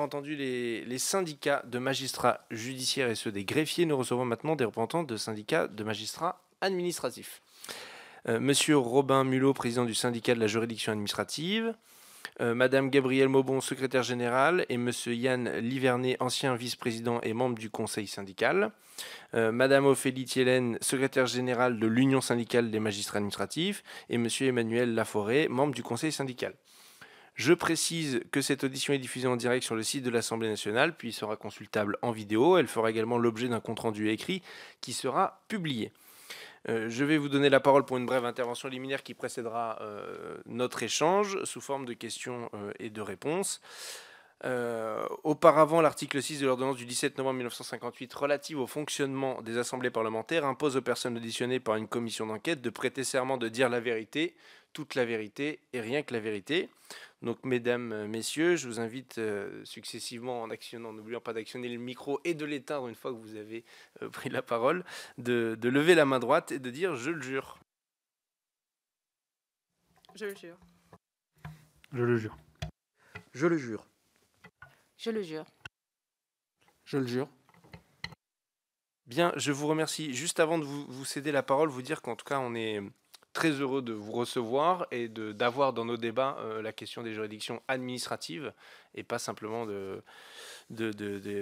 entendu les, syndicats de magistrats judiciaires et ceux des greffiers, nous recevons maintenant des représentants de syndicats de magistrats administratifs. Euh, Monsieur Robin Mulot, président du syndicat de la juridiction administrative, euh, Madame Gabrielle Maubon, secrétaire générale, et Monsieur Yann Livernet, ancien vice-président et membre du conseil syndical, euh, Madame Ophélie Thielen, secrétaire générale de l'Union syndicale des magistrats administratifs, et Monsieur Emmanuel Laforêt, membre du conseil syndical. Je précise que cette audition est diffusée en direct sur le site de l'Assemblée nationale, puis sera consultable en vidéo. Elle fera également l'objet d'un compte-rendu écrit qui sera publié. Euh, je vais vous donner la parole pour une brève intervention liminaire qui précédera euh, notre échange sous forme de questions euh, et de réponses. auparavant, l'article 6 de l'ordonnance du 17 novembre 1958 relative au fonctionnement des assemblées parlementaires impose aux personnes auditionnées par une commission d'enquête de prêter serment de dire la vérité, toute la vérité et rien que la vérité. Donc, mesdames, euh, messieurs, je vous invite euh, successivement, en actionnant, n'oubliant pas d'actionner le micro et de l'éteindre une fois que vous avez euh, pris la parole, de, lever la main droite et de dire Je le jure. Je le jure. Je le jure. Je le jure. Je le jure. Je le jure. Bien, je vous remercie. Juste avant de vous céder la parole, vous dire qu'en tout cas, on est très heureux de vous recevoir et d'avoir dans nos débats euh, la question des juridictions administratives et pas simplement de, de,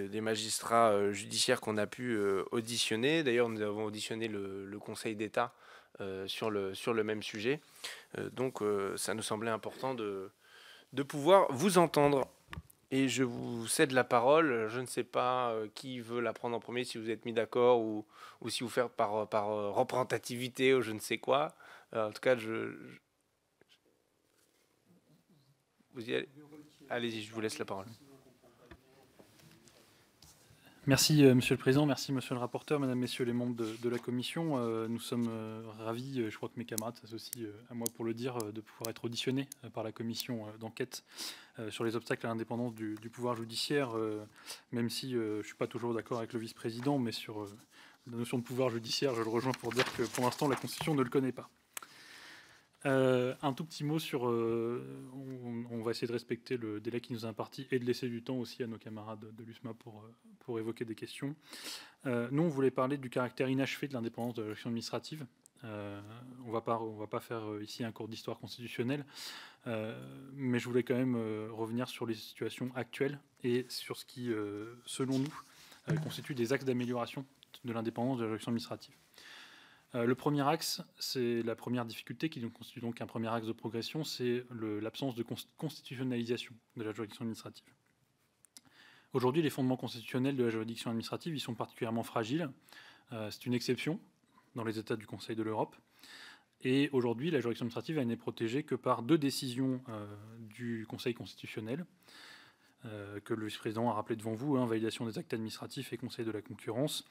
des magistrats euh, judiciaires qu'on a pu euh, auditionner. D'ailleurs, nous avons auditionné le, le Conseil d'État sur, le, sur le même sujet. donc, ça nous semblait important de, de pouvoir vous entendre. Et je vous cède la parole. Je ne sais pas qui veut la prendre en premier, si vous êtes mis d'accord ou, ou, si vous faites par, par représentativité ou je ne sais quoi. Euh, en tout cas, je. Vous y allez y je vous laisse la parole. Merci, euh, Monsieur le Président. Merci, Monsieur le rapporteur, Mesdames, Messieurs les membres de, la Commission. Euh, nous sommes ravis, je crois que mes camarades s'associent à moi pour le dire, de pouvoir être auditionnés par la Commission d'enquête sur les obstacles à l'indépendance du, pouvoir judiciaire, même si je ne suis pas toujours d'accord avec le vice-président, mais sur la notion de pouvoir judiciaire, je le rejoins pour dire que pour l'instant, la Constitution ne le connaît pas. Euh, un tout petit mot sur. Euh, on, va essayer de respecter le délai qui nous est imparti et de laisser du temps aussi à nos camarades de, l'USMA pour, euh, pour évoquer des questions. nous, on voulait parler du caractère inachevé de l'indépendance de l'action administrative. on va pas, va pas faire ici un cours d'histoire constitutionnelle, mais je voulais quand même revenir sur les situations actuelles et sur ce qui, selon nous, constitue des axes d'amélioration de l'indépendance de l'action administrative. Euh, le premier axe, c'est la première difficulté qui constitue donc un premier axe de progression, c'est l'absence de constitutionnalisation de la juridiction administrative. Aujourd'hui, les fondements constitutionnels de la juridiction administrative y sont particulièrement fragiles. Euh, c'est une exception dans les États du Conseil de l'Europe. Et aujourd'hui, la juridiction administrative n'est protégée que par deux décisions euh, du Conseil constitutionnel que le vice-président a rappelé devant vous, invalidation hein, validation des actes administratifs et Conseil de la concurrence.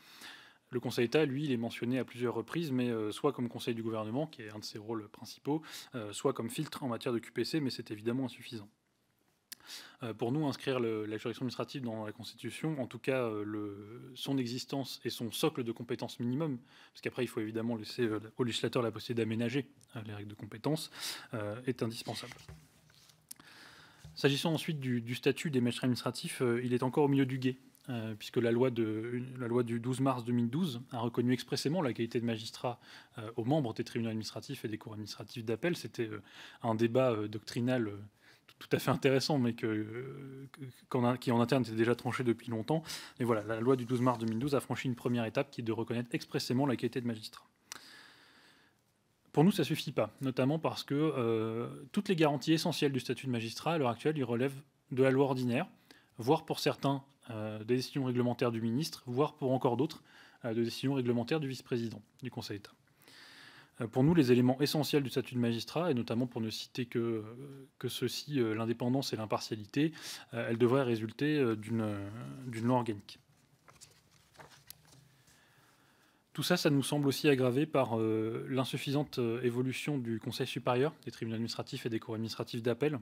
Le Conseil d'État, lui, il est mentionné à plusieurs reprises, mais euh, soit comme conseil du gouvernement, qui est un de ses rôles principaux, euh, soit comme filtre en matière de QPC, mais c'est évidemment insuffisant. Euh, pour nous, inscrire le, la juridiction administrative dans la Constitution, en tout cas son existence et son socle de compétences minimum, parce qu'après il faut évidemment laisser au législateur la possibilité d'aménager les règles de compétences, est indispensable. S'agissant ensuite du, statut des maîtres administratifs, il est encore au milieu du guet. Euh, puisque la loi, de, la loi du 12 mars 2012 a reconnu expressément la qualité de magistrat euh, aux membres des tribunaux administratifs et des cours administratifs d'appel. C'était euh, un débat doctrinal tout à fait intéressant, mais qui en interne était déjà tranché depuis longtemps. Et voilà, la loi du 12 mars 2012 a franchi une première étape qui est de reconnaître expressément la qualité de magistrat. Pour nous, ça ne suffit pas, notamment parce que toutes les garanties essentielles du statut de magistrat à l'heure actuelle, ils relèvent de la loi ordinaire, voire pour certains euh, des décisions réglementaires du ministre, voire pour encore d'autres, euh, de décisions réglementaires du vice-président du Conseil d'État. Euh, pour nous, les éléments essentiels du statut de magistrat, et notamment pour ne citer que, que ceux-ci, l'indépendance et l'impartialité, elles devraient résulter d'une loi organique. Tout ça, ça nous semble aussi aggravé par l'insuffisante évolution du Conseil supérieur des tribunaux administratifs et des cours administratifs d'appel,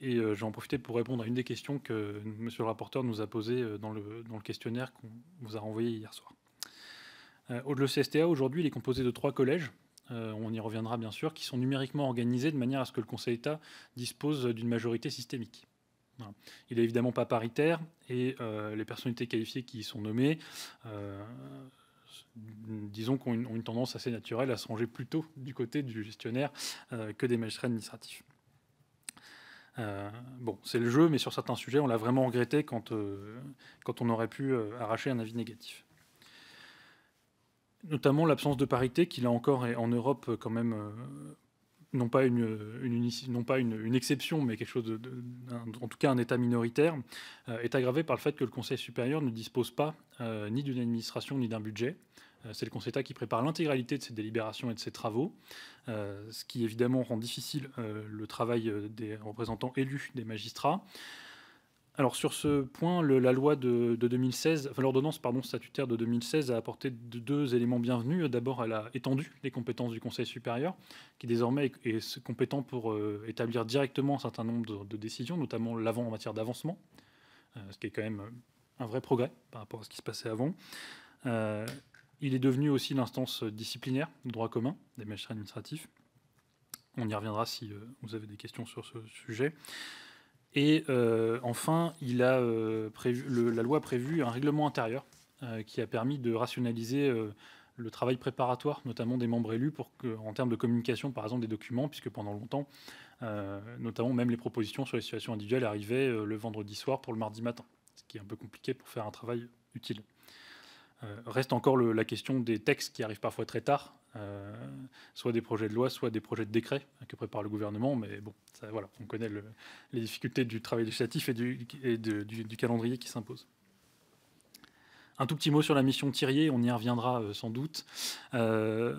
et euh, j'en profiter pour répondre à une des questions que M. le rapporteur nous a posées euh, dans le, questionnaire qu'on vous a renvoyé hier soir. Euh, le CSTA, aujourd'hui, il est composé de trois collèges, euh, on y reviendra bien sûr, qui sont numériquement organisés de manière à ce que le Conseil d'État dispose d'une majorité systémique. Il n'est évidemment pas paritaire et les personnalités qualifiées qui y sont nommées, disons, qu'ont une, une, tendance assez naturelle à se ranger plutôt du côté du gestionnaire que des magistrats administratifs. Euh, bon, c'est le jeu, mais sur certains sujets, on l'a vraiment regretté quand, euh, on aurait pu euh, arracher un avis négatif. Notamment l'absence de parité qui, là encore, est en Europe quand même, non pas, une, non pas une, exception, mais quelque chose de, en tout cas un État minoritaire, est aggravée par le fait que le Conseil supérieur ne dispose pas ni d'une administration ni d'un budget. Euh, c'est le Conseil d'État qui prépare l'intégralité de ses délibérations et de ses travaux, euh, ce qui évidemment rend difficile euh, le travail des représentants élus des magistrats. Alors sur ce point, la loi de, 2016, l'ordonnance pardon statutaire de 2016 a apporté deux éléments bienvenus. D'abord, elle a étendu les compétences du Conseil supérieur, qui désormais est, compétent pour établir directement un certain nombre de, décisions, notamment l'avant en matière d'avancement, ce qui est quand même un vrai progrès par rapport à ce qui se passait avant. Il est devenu aussi l'instance euh, disciplinaire du droit commun des magistrats administratifs. On y reviendra si euh, vous avez des questions sur ce sujet. Et euh, enfin, il a, prévu, la loi a prévu un règlement intérieur qui a permis de rationaliser le travail préparatoire, notamment des membres élus, pour en termes de communication, par exemple, des documents, puisque pendant longtemps, notamment même les propositions sur les situations individuelles arrivaient le vendredi soir pour le mardi matin, ce qui est un peu compliqué pour faire un travail utile. Euh, reste encore la question des textes qui arrivent parfois très tard, euh, soit des projets de loi, soit des projets de décret que prépare le gouvernement. Mais bon, voilà, on connaît les difficultés du travail législatif et du, calendrier qui s'impose. Un tout petit mot sur la mission Thierrier, on y reviendra euh, sans doute. un,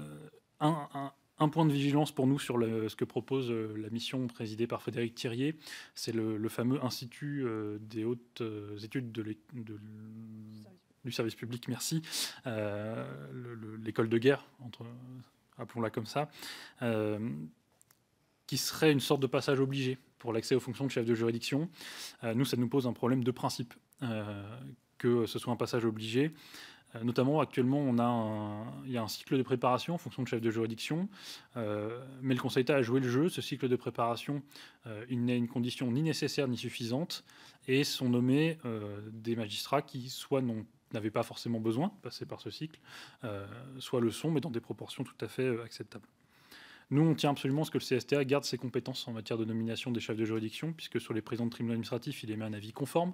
point de vigilance pour nous sur ce que propose la mission présidée par Frédéric Thierrier, c'est le, fameux Institut des hautes études de, de du service public, merci. Euh, l'école de guerre, entre, appelons-la comme ça, euh, qui serait une sorte de passage obligé pour l'accès aux fonctions de chef de juridiction. Euh, nous, ça nous pose un problème de principe, que ce soit un passage obligé. Notamment, actuellement, on a un, il y a un cycle de préparation en fonction de chef de juridiction, mais le Conseil d'État a joué le jeu. Ce cycle de préparation, il n'est une condition ni nécessaire ni suffisante, et sont nommés des magistrats qui soit n'ont n'avait pas forcément besoin de passer par ce cycle, euh, soit le sont, mais dans des proportions tout à fait euh, acceptables. Nous, on tient absolument à ce que le CSTA garde ses compétences en matière de nomination des chefs de juridiction, puisque sur les présents de tribunaux administratifs, il émet un avis conforme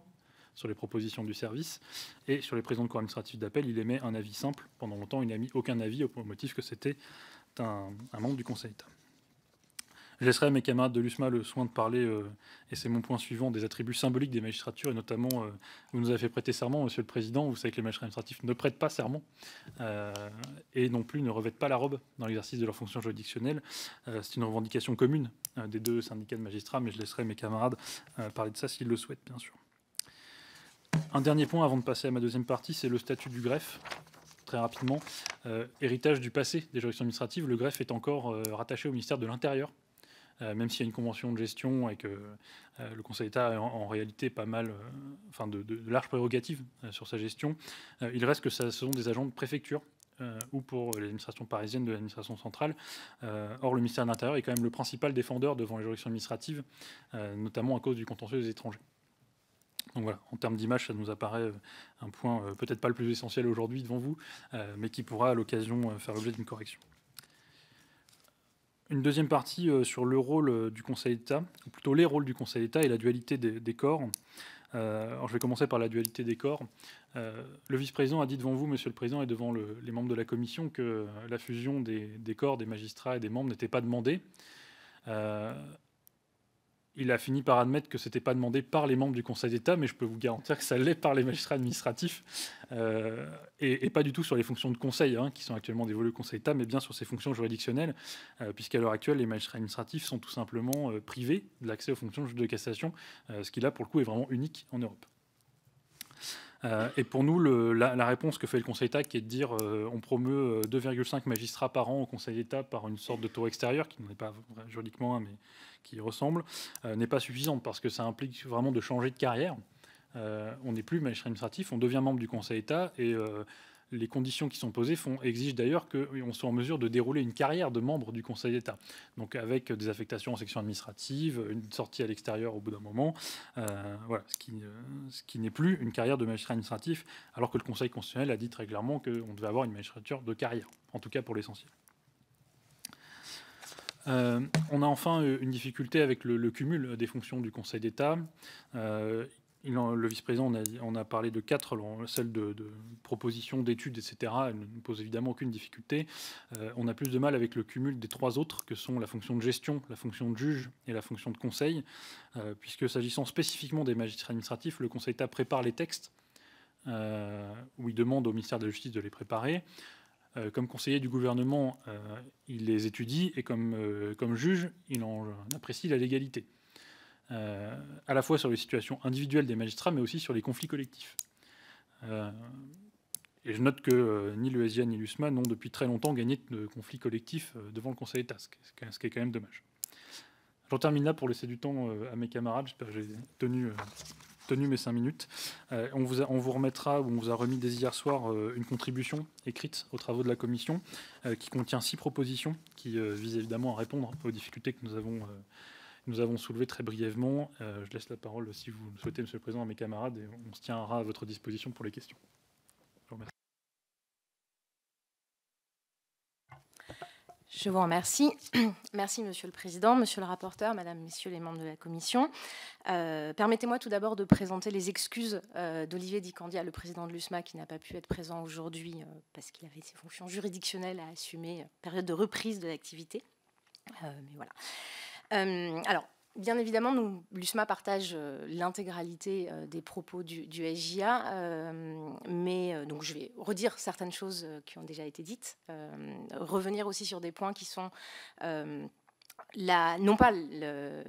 sur les propositions du service, et sur les présents de cours administratifs d'appel, il émet un avis simple. Pendant longtemps, il n'a mis aucun avis au motif que c'était un, un membre du Conseil d'État. Je laisserai à mes camarades de l'USMA le soin de parler, euh, et c'est mon point suivant, des attributs symboliques des magistratures, et notamment, euh, vous nous avez fait prêter serment, monsieur le président. Vous savez que les magistrats administratifs ne prêtent pas serment, euh, et non plus ne revêtent pas la robe dans l'exercice de leur fonction juridictionnelle. c'est une revendication commune des deux syndicats de magistrats, mais je laisserai mes camarades parler de ça s'ils le souhaitent, bien sûr. Un dernier point avant de passer à ma deuxième partie, c'est le statut du greffe très rapidement, héritage du passé des juridictions administratives, le greffe est encore rattaché au ministère de l'Intérieur euh, même s'il y a une convention de gestion et que euh, le Conseil d'État a en, réalité pas mal euh, enfin de, larges prérogatives sur sa gestion, il reste que ce sont des agents de préfecture ou pour l'administration parisienne de l'administration centrale. or, le ministère de l'Intérieur est quand même le principal défendeur devant les juridictions administratives, notamment à cause du contentieux des étrangers. Donc voilà, en termes d'image, ça nous apparaît un point peut-être pas le plus essentiel aujourd'hui devant vous, mais qui pourra à l'occasion faire l'objet d'une correction une deuxième partie euh, sur le rôle euh, du Conseil d'État, ou plutôt les rôles du Conseil d'État et la dualité des, corps. Euh, je vais commencer par la dualité des corps. le vice-président a dit devant vous, Monsieur le Président, et devant les membres de la Commission, que la fusion des, corps des magistrats et des membres n'était pas demandée il a fini par admettre que ce n'était pas demandé par les membres du Conseil d'État, mais je peux vous garantir que ça l'est par les magistrats administratifs, euh, et, pas du tout sur les fonctions de conseil hein, qui sont actuellement dévolues au Conseil d'État, mais bien sur ses fonctions juridictionnelles, euh, puisqu'à l'heure actuelle, les magistrats administratifs sont tout simplement euh, privés de l'accès aux fonctions de cassation, ce qui là, pour le coup, est vraiment unique en Europe. Euh, et pour nous, la, réponse que fait le Conseil d'État, qui est de dire euh, on promeut 2,5 euh, magistrats par an au Conseil d'État par une sorte de taux extérieur, qui n'en est pas juridiquement un, hein, mais qui ressemble, n'est pas suffisante parce que ça implique vraiment de changer de carrière. on n'est plus magistrat administratif, on devient membre du Conseil d'État et les conditions qui sont posées exigent d'ailleurs qu'on soit en mesure de dérouler une carrière de membre du Conseil d'État. Donc avec des affectations en section administrative, une sortie à l'extérieur au bout d'un moment, euh, voilà, euh, ce qui, n'est plus une carrière de magistrat administratif, alors que le Conseil constitutionnel a dit très clairement qu'on devait avoir une magistrature de carrière, en tout cas pour l'essentiel. Euh, on a enfin une difficulté avec le, cumul des fonctions du Conseil d'État le vice-président en a, parlé de quatre, celle de, proposition propositions, d'études, etc. Elle ne pose évidemment aucune difficulté. Euh, on a plus de mal avec le cumul des trois autres, que sont la fonction de gestion, la fonction de juge et la fonction de conseil, euh, puisque s'agissant spécifiquement des magistrats administratifs, le Conseil d'État prépare les textes, euh, où il demande au ministère de la Justice de les préparer. comme conseiller du gouvernement, il les étudie et comme, comme juge, il en apprécie la légalité. Euh, à la fois sur les situations individuelles des magistrats, mais aussi sur les conflits collectifs. Euh, et je note que euh, ni l'ESIA ni l'USMA n'ont depuis très longtemps gagné de conflits collectifs devant le Conseil d'État, ce, ce qui est quand même dommage. J'en termine là pour laisser du temps à mes camarades. J'espère que j'ai tenu, tenu, mes cinq minutes. on, vous on vous remettra, ou on vous a remis dès hier soir, une contribution écrite aux travaux de la Commission qui contient six propositions qui visent évidemment à répondre aux difficultés que nous avons nous avons soulevé très brièvement. Euh, je laisse la parole, si vous le souhaitez, Monsieur le Président, à mes camarades, et on se tiendra à votre disposition pour les questions. Je vous remercie. Je vous remercie. Merci, Monsieur le Président, Monsieur le rapporteur, Madame, Messieurs les membres de la Commission. Euh, permettez-moi tout d'abord de présenter les excuses euh, d'Olivier Dicandia, le président de l'USMA, qui n'a pas pu être présent aujourd'hui parce qu'il avait ses fonctions juridictionnelles à assumer, période de reprise de l'activité. mais voilà. Euh, alors, Bien évidemment, nous, l'USMA partage euh, l'intégralité euh, des propos du, du SJA, mais donc je vais redire certaines choses qui ont déjà été dites, revenir aussi sur des points qui sont la, non pas le,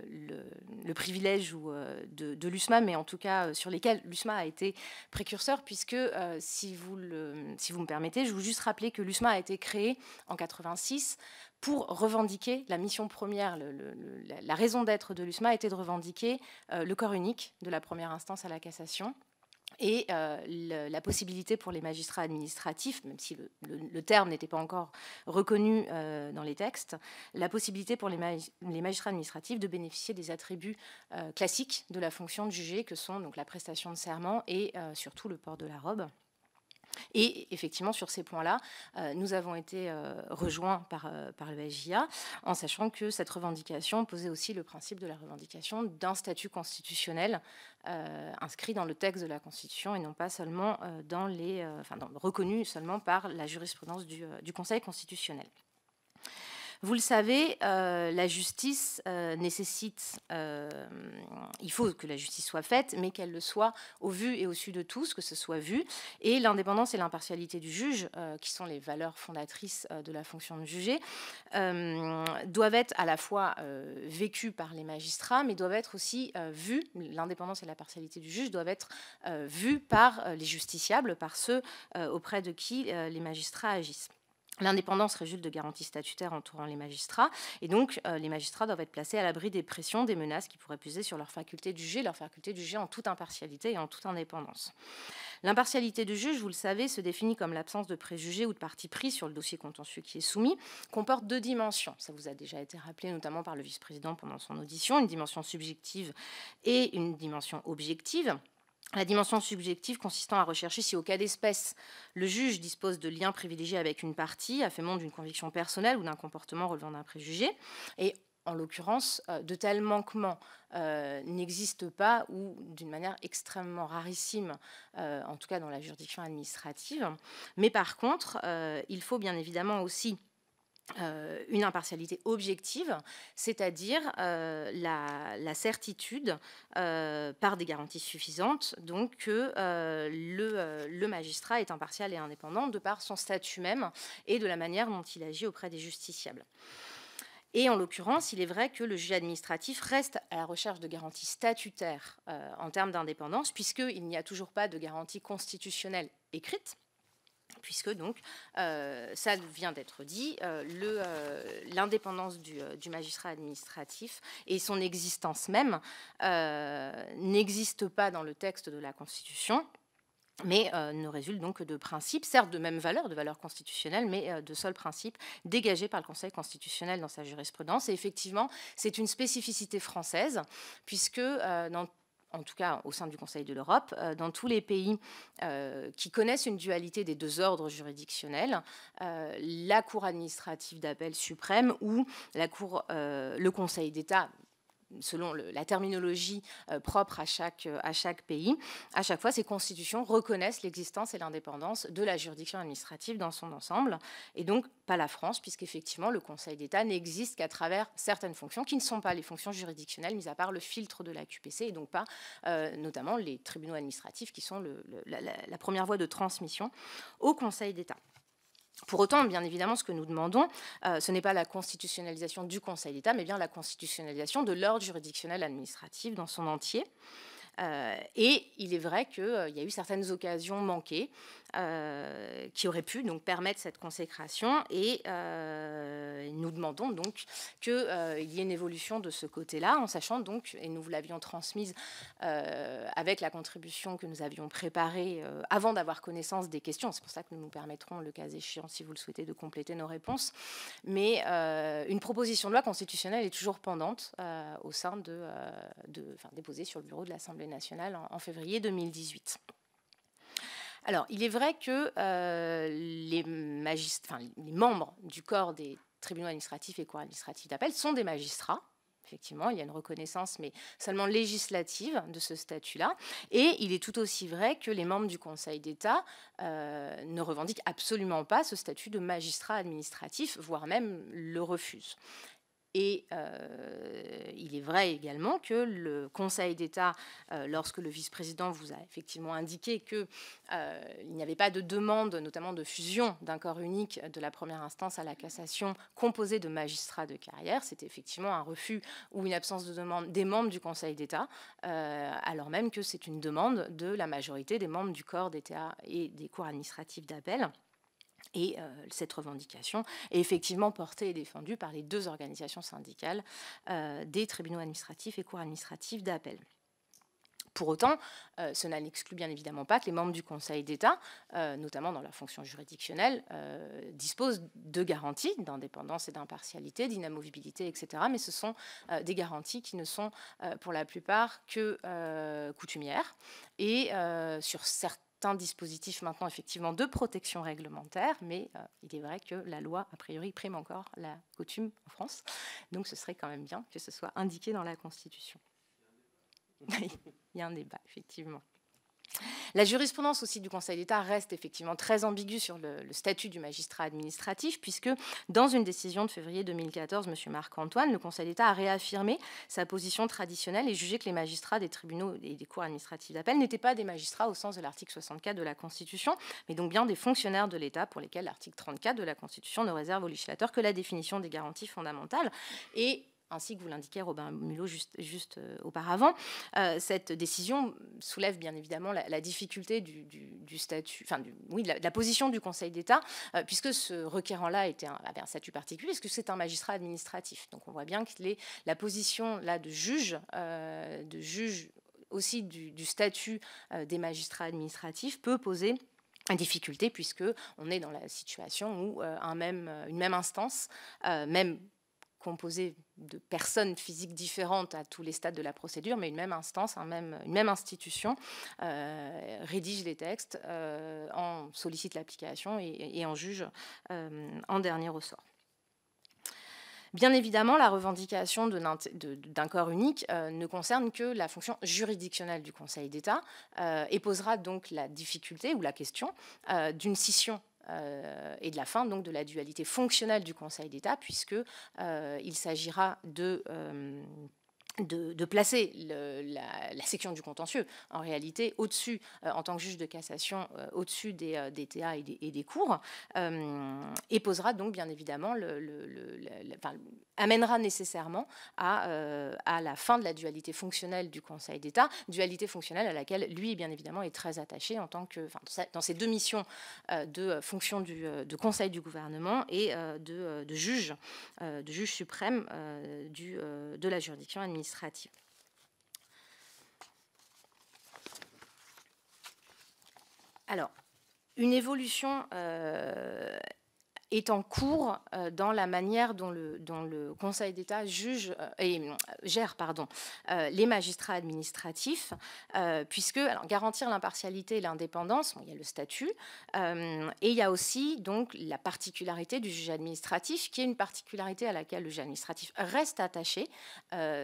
privilège de, l'USMA, mais en tout cas sur lesquels l'USMA a été précurseur, puisque si, vous me permettez, je vous juste rappeler que l'USMA a été créé en 86 pour revendiquer la mission première, la raison d'être de l'USMA était de revendiquer euh, le corps unique de la première instance à la cassation et euh, la possibilité pour les magistrats administratifs, même si le, terme n'était pas encore reconnu euh, dans les textes, la possibilité pour les, magistrats administratifs de bénéficier des attributs classiques de la fonction de jugé, que sont donc la prestation de serment et surtout le port de la robe. Et effectivement, sur ces points-là, euh, nous avons été euh, rejoints par, euh, par le SJA, en sachant que cette revendication posait aussi le principe de la revendication d'un statut constitutionnel inscrit dans le texte de la Constitution et non pas seulement dans les, enfin, reconnu seulement par la jurisprudence du Conseil constitutionnel. Vous le savez, euh, la justice euh, nécessite, euh, il faut que la justice soit faite, mais qu'elle le soit au vu et au su de tous, que ce soit vu. Et l'indépendance et l'impartialité du juge, qui sont les valeurs fondatrices de la fonction de juger, doivent être à la fois vécues par les magistrats, mais doivent être aussi vues, l'indépendance et la partialité du juge doivent être vues par les justiciables, par ceux auprès de qui les magistrats agissent. L'indépendance résulte de garanties statutaires entourant les magistrats, et donc euh, les magistrats doivent être placés à l'abri des pressions, des menaces qui pourraient peser sur leur faculté de juger, leur faculté de juger en toute impartialité et en toute indépendance. L'impartialité du juge, vous le savez, se définit comme l'absence de préjugés ou de parti pris sur le dossier contentieux qui est soumis, comporte deux dimensions. Ça vous a déjà été rappelé notamment par le vice-président pendant son audition, une dimension subjective et une dimension objective. La dimension subjective consistant à rechercher si, au cas d'espèce, le juge dispose de liens privilégiés avec une partie, a fait montre d'une conviction personnelle ou d'un comportement relevant d'un préjugé. Et en l'occurrence, euh, de tels manquements euh, n'existent pas ou d'une manière extrêmement rarissime, euh, en tout cas dans la juridiction administrative. Mais par contre, il faut bien évidemment aussi euh, une impartialité objective, c'est-à-dire euh, la, certitude, euh, par des garanties suffisantes, donc que le, le, magistrat est impartial et indépendant de par son statut même et de la manière dont il agit auprès des justiciables. Et en l'occurrence, il est vrai que le juge administratif reste à la recherche de garanties statutaires en termes d'indépendance, puisqu'il n'y a toujours pas de garantie constitutionnelle écrite puisque donc, euh, ça vient d'être dit, euh, euh, l'indépendance du, magistrat administratif et son existence même n'existent pas dans le texte de la Constitution mais ne résulte donc de principes, certes de même valeur, de valeur constitutionnelle, mais de seuls principes dégagés par le Conseil constitutionnel dans sa jurisprudence. Et effectivement, c'est une spécificité française, puisque dans en tout cas au sein du Conseil de l'Europe, euh, dans tous les pays euh, qui connaissent une dualité des deux ordres juridictionnels, euh, la Cour administrative d'appel suprême ou la cour, le Conseil d'État, selon la terminologie euh, propre euh, à chaque, pays, à chaque fois, ces constitutions reconnaissent l'existence et l'indépendance de la juridiction administrative dans son ensemble, et donc pas la France, puisqu'effectivement, le Conseil d'État n'existe qu'à travers certaines fonctions qui ne sont pas les fonctions juridictionnelles, mis à part le filtre de la QPC, et donc pas euh, notamment les tribunaux administratifs, qui sont la première voie de transmission au Conseil d'État. Pour autant, bien évidemment, ce que nous demandons, euh, ce n'est pas la constitutionnalisation du Conseil d'État, mais bien la constitutionnalisation de l'ordre juridictionnel administratif dans son entier. Euh, et il est vrai qu'il y a eu certaines occasions manquées. Euh, qui aurait pu donc permettre cette consécration. Et euh, nous demandons donc qu'il euh, y ait une évolution de ce côté-là, en sachant donc, et nous vous l'avions transmise avec la contribution que nous avions préparée avant d'avoir connaissance des questions. C'est pour ça que nous nous permettrons, le cas échéant, si vous le souhaitez, de compléter nos réponses. Mais une proposition de loi constitutionnelle est toujours pendante au sein de, enfin, déposée sur le bureau de l'Assemblée nationale en février 2018. Alors, il est vrai que euh, les, membres du corps des tribunaux administratifs et cours administratifs d'appel sont des magistrats. Effectivement, il y a une reconnaissance, mais seulement législative, de ce statut-là. Et il est tout aussi vrai que les membres du Conseil d'État euh, ne revendiquent absolument pas ce statut de magistrat administratif, voire même le refusent. Et euh, il est vrai également que le Conseil d'État, euh, lorsque le vice-président vous a effectivement indiqué qu'il euh, n'y avait pas de demande, notamment de fusion d'un corps unique de la première instance à la cassation composée de magistrats de carrière, c'était effectivement un refus ou une absence de demande des membres du Conseil d'État, alors même que c'est une demande de la majorité des membres du corps d'État et des cours administratifs d'appel. Et euh, cette revendication est effectivement portée et défendue par les deux organisations syndicales euh, des tribunaux administratifs et cours administratifs d'appel. Pour autant, euh, cela n'exclut bien évidemment pas que les membres du Conseil d'État, notamment dans leur fonction juridictionnelle, disposent de garanties d'indépendance et d'impartialité, d'inamovibilité, etc. Mais ce sont des garanties qui ne sont pour la plupart que coutumières. Et sur certains Dispositif dispositifs maintenant effectivement de protection réglementaire, mais euh, il est vrai que la loi, a priori, prime encore la coutume en France. Donc ce serait quand même bien que ce soit indiqué dans la Constitution. il y a un débat, effectivement. La jurisprudence aussi du Conseil d'État reste effectivement très ambiguë sur le, statut du magistrat administratif, puisque dans une décision de février 2014, M. Marc-Antoine, le Conseil d'État a réaffirmé sa position traditionnelle et jugé que les magistrats des tribunaux et des cours administratives d'appel n'étaient pas des magistrats au sens de l'article 64 de la Constitution, mais donc bien des fonctionnaires de l'État pour lesquels l'article 34 de la Constitution ne réserve au législateur que la définition des garanties fondamentales. Et ainsi que vous l'indiquiez, Robin Mulot juste, juste euh, auparavant. Euh, cette décision soulève bien évidemment la, difficulté du, statut, enfin, oui, de la, position du Conseil d'État, euh, puisque ce requérant-là était un, avait ah ben, un statut particulier, puisque c'est un magistrat administratif. Donc on voit bien que la position là de juge, de juge aussi du, statut des magistrats administratifs peut poser une difficulté puisque on est dans la situation où un même, une même instance, même composée de personnes physiques différentes à tous les stades de la procédure, mais une même instance, une même institution euh, rédige les textes, euh, en sollicite l'application et, en juge euh, en dernier ressort. Bien évidemment, la revendication d'un corps unique ne concerne que la fonction juridictionnelle du Conseil d'État et posera donc la difficulté ou la question d'une scission euh, et de la fin donc de la dualité fonctionnelle du Conseil d'État, puisque euh, il s'agira de euh, de, placer la, section du contentieux, en réalité, au-dessus, euh, en tant que juge de cassation, euh, au-dessus des, euh, TA et des, cours, et posera donc, bien évidemment, le, amènera nécessairement à, à, la fin de la dualité fonctionnelle du Conseil d'État, dualité fonctionnelle à laquelle lui, bien évidemment, est très attaché en tant que, dans ses deux missions de fonction du, de Conseil du gouvernement et de, juge, de juge suprême du, de la juridiction administrative administrative. Alors, une évolution euh, est en cours euh, dans la manière dont le, Conseil d'État juge euh, et euh, gère pardon, les magistrats administratifs, puisque alors, garantir l'impartialité et l'indépendance, il y a le statut, et il y a aussi donc la particularité du juge administratif, qui est une particularité à laquelle le juge administratif reste attaché.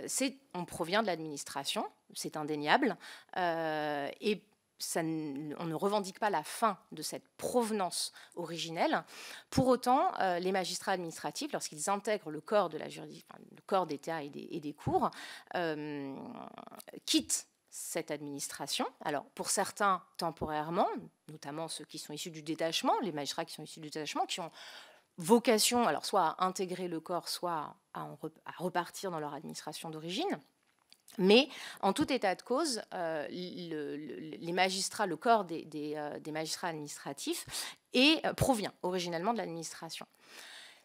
c'est on provient de l'administration, c'est indéniable, et on ne revendique pas la fin de cette provenance originelle. Pour autant, euh, les magistrats administratifs, lorsqu'ils intègrent le corps de la le corps d'État et des, cours, euh, quittent cette administration. Alors, pour certains, temporairement, notamment ceux qui sont issus du détachement, les magistrats qui sont issus du détachement, qui ont vocation, alors soit à intégrer le corps, soit à repartir dans leur administration d'origine. Mais en tout état de cause, euh, le, les magistrats, le corps des, euh, magistrats administratifs euh, provient originellement de l'administration.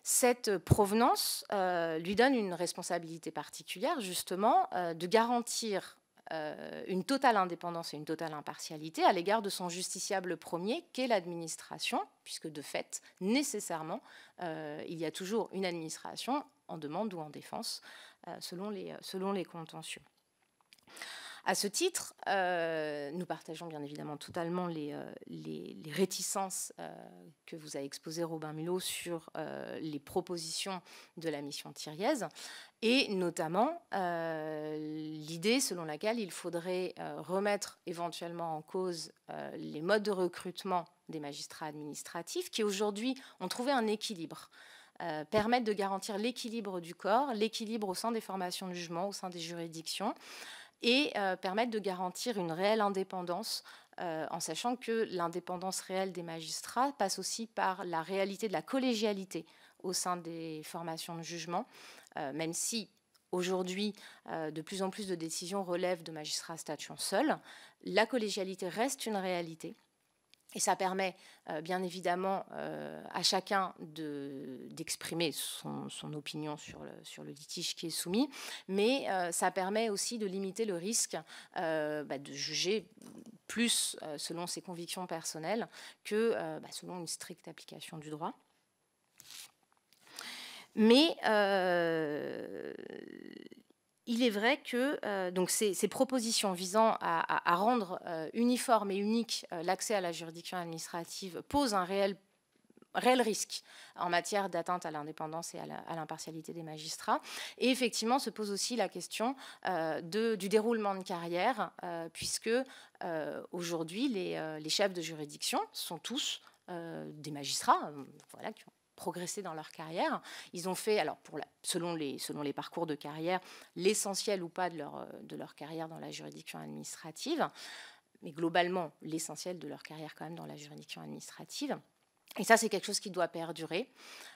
Cette provenance lui donne une responsabilité particulière, justement, de garantir une totale indépendance et une totale impartialité à l'égard de son justiciable premier, qu'est l'administration, puisque de fait, nécessairement, il y a toujours une administration en demande ou en défense, selon les contentieux. À ce titre, euh, nous partageons bien évidemment totalement les, euh, réticences euh, que vous a exposées Robin Mulot sur les propositions de la mission Thiriez et notamment l'idée selon laquelle il faudrait remettre éventuellement en cause les modes de recrutement des magistrats administratifs qui aujourd'hui ont trouvé un équilibre. permettent de garantir l'équilibre du corps, l'équilibre au sein des formations de jugement, au sein des juridictions, et euh, permettre de garantir une réelle indépendance euh, en sachant que l'indépendance réelle des magistrats passe aussi par la réalité de la collégialité au sein des formations de jugement, euh, même si aujourd'hui de plus en plus de décisions relèvent de magistrats statuant seuls, la collégialité reste une réalité et ça permet euh, bien évidemment euh, à chacun d'exprimer son, opinion sur le, litige qui est soumis, mais euh, ça permet aussi de limiter le risque bah, de juger plus selon ses convictions personnelles que bah, selon une stricte application du droit. Mais il est vrai que euh, donc ces, propositions visant à, rendre euh, uniforme et unique euh, l'accès à la juridiction administrative posent un réel, réel risque en matière d'atteinte à l'indépendance et à l'impartialité des magistrats. Et effectivement, se pose aussi la question de, du déroulement de carrière, puisque aujourd'hui, les, chefs de juridiction sont tous des magistrats voilà, qui ont progresser dans leur carrière. Ils ont fait, alors selon, les, parcours de carrière, l'essentiel ou pas de leur, euh, de carrière dans la juridiction administrative, mais globalement l'essentiel de leur carrière quand même dans la juridiction administrative. Et ça, c'est quelque chose qui doit perdurer.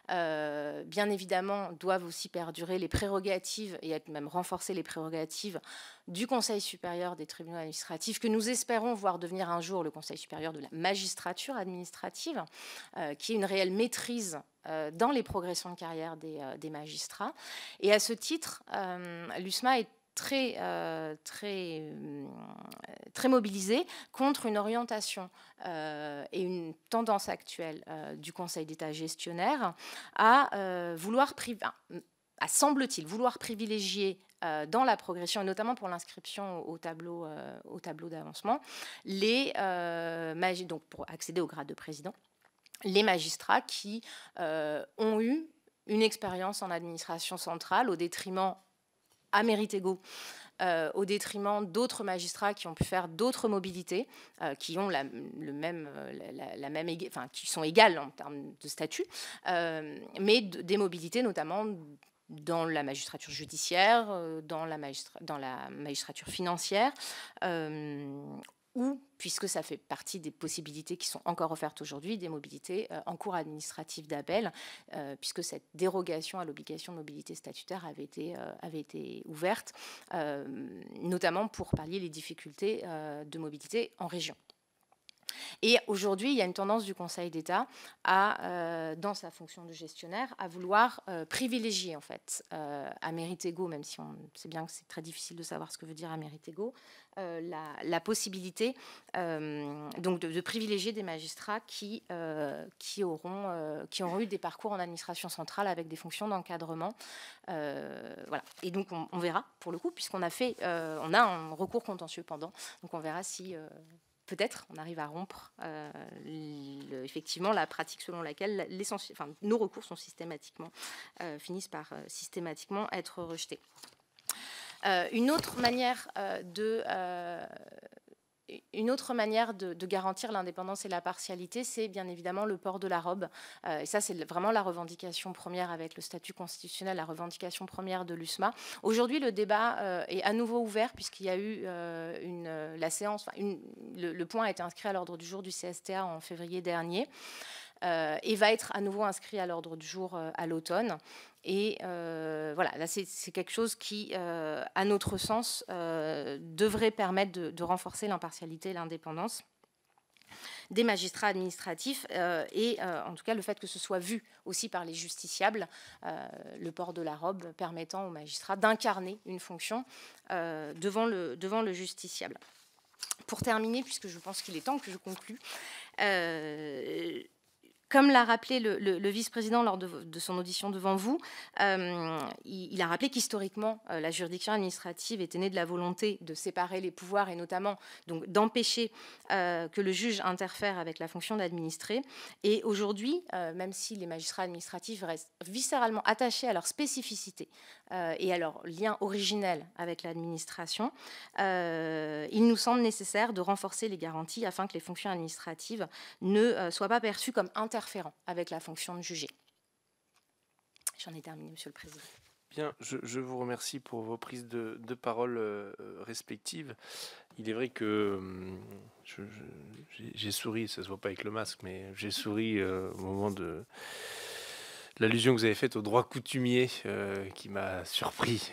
Euh, bien évidemment, doivent aussi perdurer les prérogatives et être même renforcer les prérogatives du Conseil supérieur des tribunaux administratifs, que nous espérons voir devenir un jour le Conseil supérieur de la magistrature administrative, euh, qui est une réelle maîtrise euh, dans les progressions de carrière des, euh, magistrats. Et à ce titre, euh, l'USMA est très, mobilisée très, très mobilisé contre une orientation et une tendance actuelle du Conseil d'État gestionnaire à vouloir à semble-t-il vouloir privilégier dans la progression, et notamment pour l'inscription au tableau, au tableau d'avancement, les donc pour accéder au grade de président, les magistrats qui euh, ont eu une expérience en administration centrale au détriment à mérite égaux. Euh, au détriment d'autres magistrats qui ont pu faire d'autres mobilités, euh, qui ont le même, la, même enfin, qui sont égales en termes de statut, mais des mobilités notamment dans la magistrature judiciaire, dans la, dans la magistrature financière, ou puisque ça fait partie des possibilités qui sont encore offertes aujourd'hui, des mobilités euh, en cours administratif d'appel, euh, puisque cette dérogation à l'obligation de mobilité statutaire avait été, euh, avait été ouverte, notamment pour pallier les difficultés de mobilité en région. Et aujourd'hui, il y a une tendance du Conseil d'État à, euh, dans sa fonction de gestionnaire, à vouloir euh, privilégier en fait euh, à Meritego, même si on sait bien que c'est très difficile de savoir ce que veut dire à Meritego, euh, la, la, possibilité donc de, privilégier des magistrats qui qui auront qui auront eu des parcours en administration centrale avec des fonctions d'encadrement, voilà. Et donc on, on, verra pour le coup, puisqu'on a fait on a un recours contentieux pendant, donc on verra si peut-être on arrive à rompre euh, effectivement la pratique selon laquelle nos recours sont systématiquement, euh, finissent par euh, systématiquement être rejetés. une autre manière de une autre manière de, garantir l'indépendance et la partialité, c'est bien évidemment le port de la robe. Euh, et ça, c'est vraiment la revendication première avec le statut constitutionnel, la revendication première de l'USMA. Aujourd'hui, le débat euh, est à nouveau ouvert puisqu'il y a eu euh, la séance, le, point a été inscrit à l'ordre du jour du CSTA en février dernier. Euh, et va être à nouveau inscrit à l'ordre du jour euh, à l'automne. Et euh, voilà, là, c'est quelque chose qui, à notre sens, devrait permettre de, renforcer l'impartialité et l'indépendance des magistrats administratifs et en tout cas le fait que ce soit vu aussi par les justiciables, le port de la robe permettant aux magistrats d'incarner une fonction devant, le, devant le justiciable. Pour terminer, puisque je pense qu'il est temps que je conclue, comme l'a rappelé le, vice-président lors de, son audition devant vous, euh, il, a rappelé qu'historiquement, euh, la juridiction administrative était née de la volonté de séparer les pouvoirs et notamment donc d'empêcher euh, que le juge interfère avec la fonction d'administrer. Et aujourd'hui, même si les magistrats administratifs restent viscéralement attachés à leur spécificité et à leur lien originel avec l'administration, il nous semble nécessaire de renforcer les garanties afin que les fonctions administratives ne soient pas perçues comme interdites avec la fonction de juger. J'en ai terminé, Monsieur le Président. Bien, je, vous remercie pour vos prises de, parole euh, respectives. Il est vrai que hum, j'ai souri, ça se voit pas avec le masque, mais j'ai souri euh, au moment de l'allusion que vous avez faite au droit coutumier euh, qui m'a surpris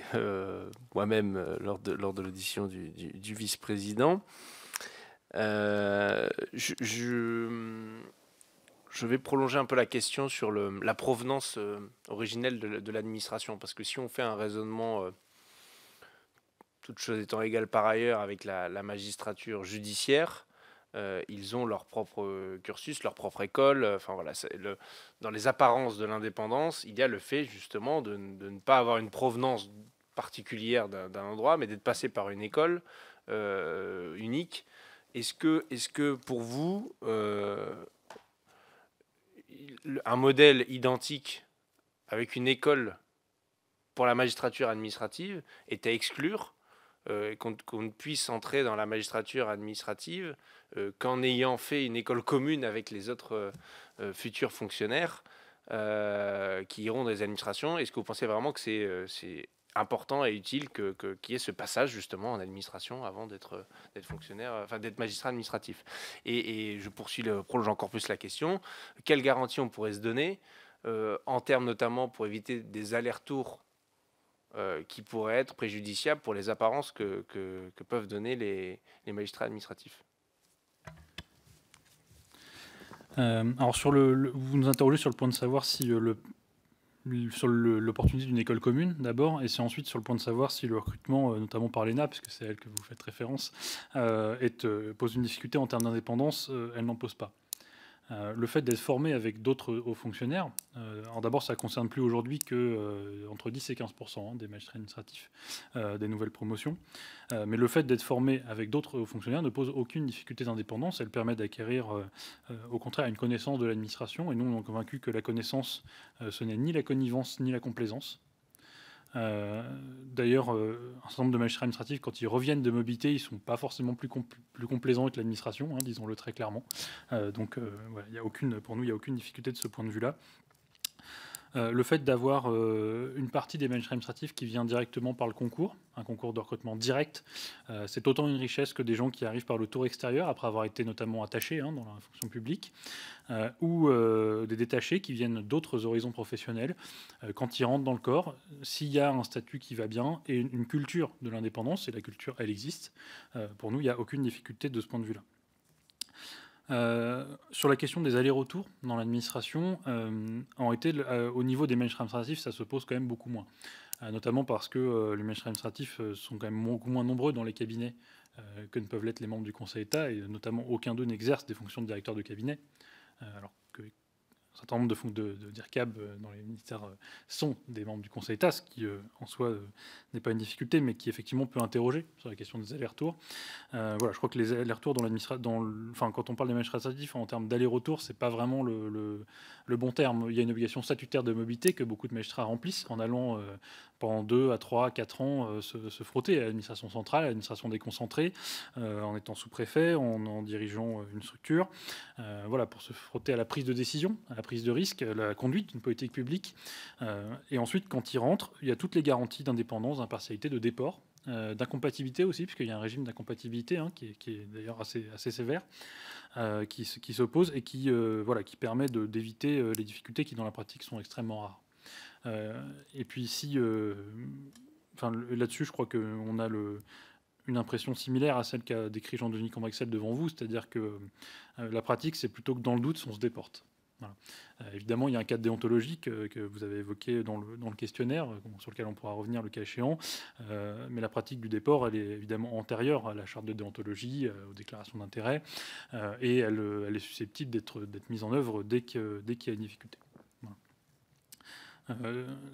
moi-même lors de, lors de l'audition du, vice-président. je hum, je vais prolonger un peu la question sur la provenance euh, originelle de, l'administration, parce que si on fait un raisonnement, toute euh, toutes choses étant égales par ailleurs, avec la, magistrature judiciaire, euh, ils ont leur propre cursus, leur propre école. Enfin voilà, le, dans les apparences de l'indépendance, il y a le fait justement de, ne pas avoir une provenance particulière d'un endroit, mais d'être passé par une école unique. Est-ce que, est -ce que pour vous, un modèle identique avec une école pour la magistrature administrative est à exclure euh, qu'on ne puisse entrer dans la magistrature administrative euh, qu'en ayant fait une école commune avec les autres euh, futurs fonctionnaires qui iront dans les administrations. Est-ce que vous pensez vraiment que c'est important et utile que, que qu'il y ait ce passage justement en administration avant d'être fonctionnaire, euh, enfin d'être magistrat administratif. Et, je poursuis le prolonge encore plus la question quelles garanties on pourrait se donner euh, en termes notamment pour éviter des allers-retours euh, qui pourraient être préjudiciables pour les apparences que, peuvent donner les, magistrats administratifs. alors sur le, vous nous interrogez sur le point de savoir si le sur l'opportunité d'une école commune d'abord, et c'est ensuite sur le point de savoir si le recrutement, euh, notamment par l'ENA, puisque c'est elle que vous faites référence, euh, est, euh, pose une difficulté en termes d'indépendance, elle n'en pose pas. Euh, le fait d'être formé avec d'autres hauts fonctionnaires, euh, d'abord, ça ne concerne plus aujourd'hui que euh, entre 10 et 15 hein, des magistrats administratifs des nouvelles promotions. mais le fait d'être formé avec d'autres hauts fonctionnaires ne pose aucune difficulté d'indépendance. Elle permet d'acquérir, au contraire, une connaissance de l'administration. Et nous, on est convaincus que la connaissance, ce n'est ni la connivence ni la complaisance. Euh, d'ailleurs, euh, un certain nombre de magistrats administratifs, quand ils reviennent de mobilité, ils ne sont pas forcément plus, complaisants que l'administration, hein, disons-le très clairement. Euh, donc, voilà, a aucune, pour nous, il n'y a aucune difficulté de ce point de vue-là. Euh, le fait d'avoir euh, une partie des magistrats administratifs qui vient directement par le concours, un concours de recrutement direct, euh, c'est autant une richesse que des gens qui arrivent par le tour extérieur, après avoir été notamment attachés hein, dans la fonction publique, ou des détachés qui viennent d'autres horizons professionnels. quand ils rentrent dans le corps, s'il y a un statut qui va bien et une culture de l'indépendance, et la culture, elle existe, pour nous, il n'y a aucune difficulté de ce point de vue-là. Euh, sur la question des allers-retours dans l'administration, euh, en euh, au niveau des magistrats administratifs, ça se pose quand même beaucoup moins. notamment parce que les magistrats administratifs sont quand même beaucoup moins nombreux dans les cabinets que ne peuvent l'être les membres du Conseil d'État, et notamment aucun d'eux n'exerce des fonctions de directeur de cabinet un certain nombre de, de, DIRCAB euh, dans les ministères euh, sont des membres du Conseil ce qui euh, en soi n'est pas une difficulté, mais qui effectivement peut interroger sur la question des allers-retours. voilà, je crois que les allers-retours dans l'administration, enfin, quand on parle des magistrats administratifs en termes d'allers-retours, c'est pas vraiment le le bon terme. Il y a une obligation statutaire de mobilité que beaucoup de magistrats remplissent en allant euh, pendant 2 à 3 à 4 ans euh, se, frotter à l'administration centrale, à l'administration déconcentrée, euh, en étant sous-préfet, en, en, dirigeant une structure. voilà, pour se frotter à la prise de décision, à la prise de risque, à la conduite d'une politique publique. et ensuite, quand ils rentrent, il y a toutes les garanties d'indépendance, d'impartialité, de déport euh, d'incompatibilité aussi, puisqu'il y a un régime d'incompatibilité hein, qui, est, d'ailleurs assez, sévère, euh, qui, s'oppose et qui, euh, voilà, qui permet d'éviter les difficultés qui, dans la pratique, sont extrêmement rares. et puis, ici enfin, là-dessus, je crois qu'on a une impression similaire à celle qu'a décrit Jean-Denis Combrexel devant vous, c'est-à-dire que la pratique, c'est plutôt que dans le doute, on se déporte. Euh, évidemment, il y a un cadre déontologique euh, que vous avez évoqué dans le, questionnaire, euh, sur lequel on pourra revenir le cas échéant, mais la pratique du déport, elle est évidemment antérieure à la charte de déontologie, aux déclarations d'intérêt, et elle, est susceptible d'être mise en œuvre dès qu'il y a une difficulté.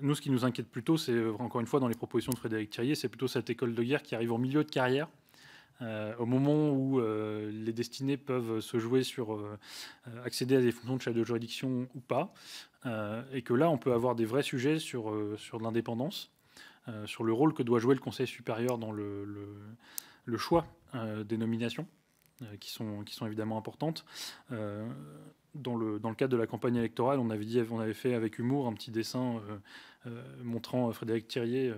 nous, ce qui nous inquiète plutôt, c'est encore une fois dans les propositions de Frédéric Thierrier, c'est plutôt cette école de guerre qui arrive au milieu de carrière euh, au moment où euh, les destinées peuvent se jouer sur euh, accéder à des fonctions de chef de juridiction ou pas, et que là, on peut avoir des vrais sujets sur, sur l'indépendance, sur le rôle que doit jouer le Conseil supérieur dans le, le, choix des nominations, qui, sont, qui sont évidemment importantes. Dans le, dans le, cadre de la campagne électorale, on avait, dit, on avait fait avec humour un petit dessin montrant Frédéric Thirier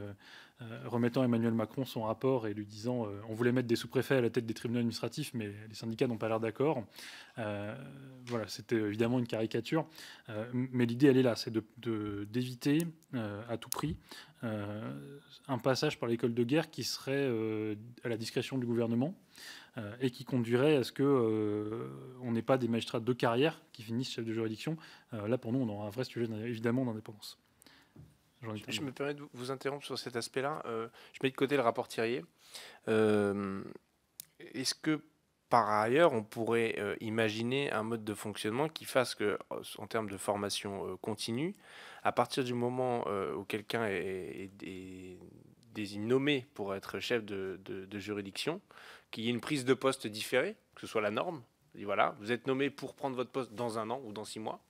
euh, remettant Emmanuel Macron son rapport et lui disant euh, on voulait mettre des sous-préfets à la tête des tribunaux administratifs, mais les syndicats n'ont pas l'air d'accord. Euh, voilà, c'était évidemment une caricature, mais l'idée elle est là, c'est d'éviter à tout prix un passage par l'école de guerre qui serait à la discrétion du gouvernement et qui conduirait à ce que on n'ait pas des magistrats de carrière qui finissent chef de juridiction. là, pour nous, on aura un vrai sujet évidemment d'indépendance. Je, me permets de vous interrompre sur cet aspect-là. Euh, je mets de côté le rapport Thierrier. Euh, est-ce que par ailleurs, on pourrait euh, imaginer un mode de fonctionnement qui fasse que, en termes de formation continue, à partir du moment où quelqu'un est, est, nommé pour être chef de, juridiction, qu'il y ait une prise de poste différée, que ce soit la norme, voilà, vous êtes nommé pour prendre votre poste dans un an ou dans six mois,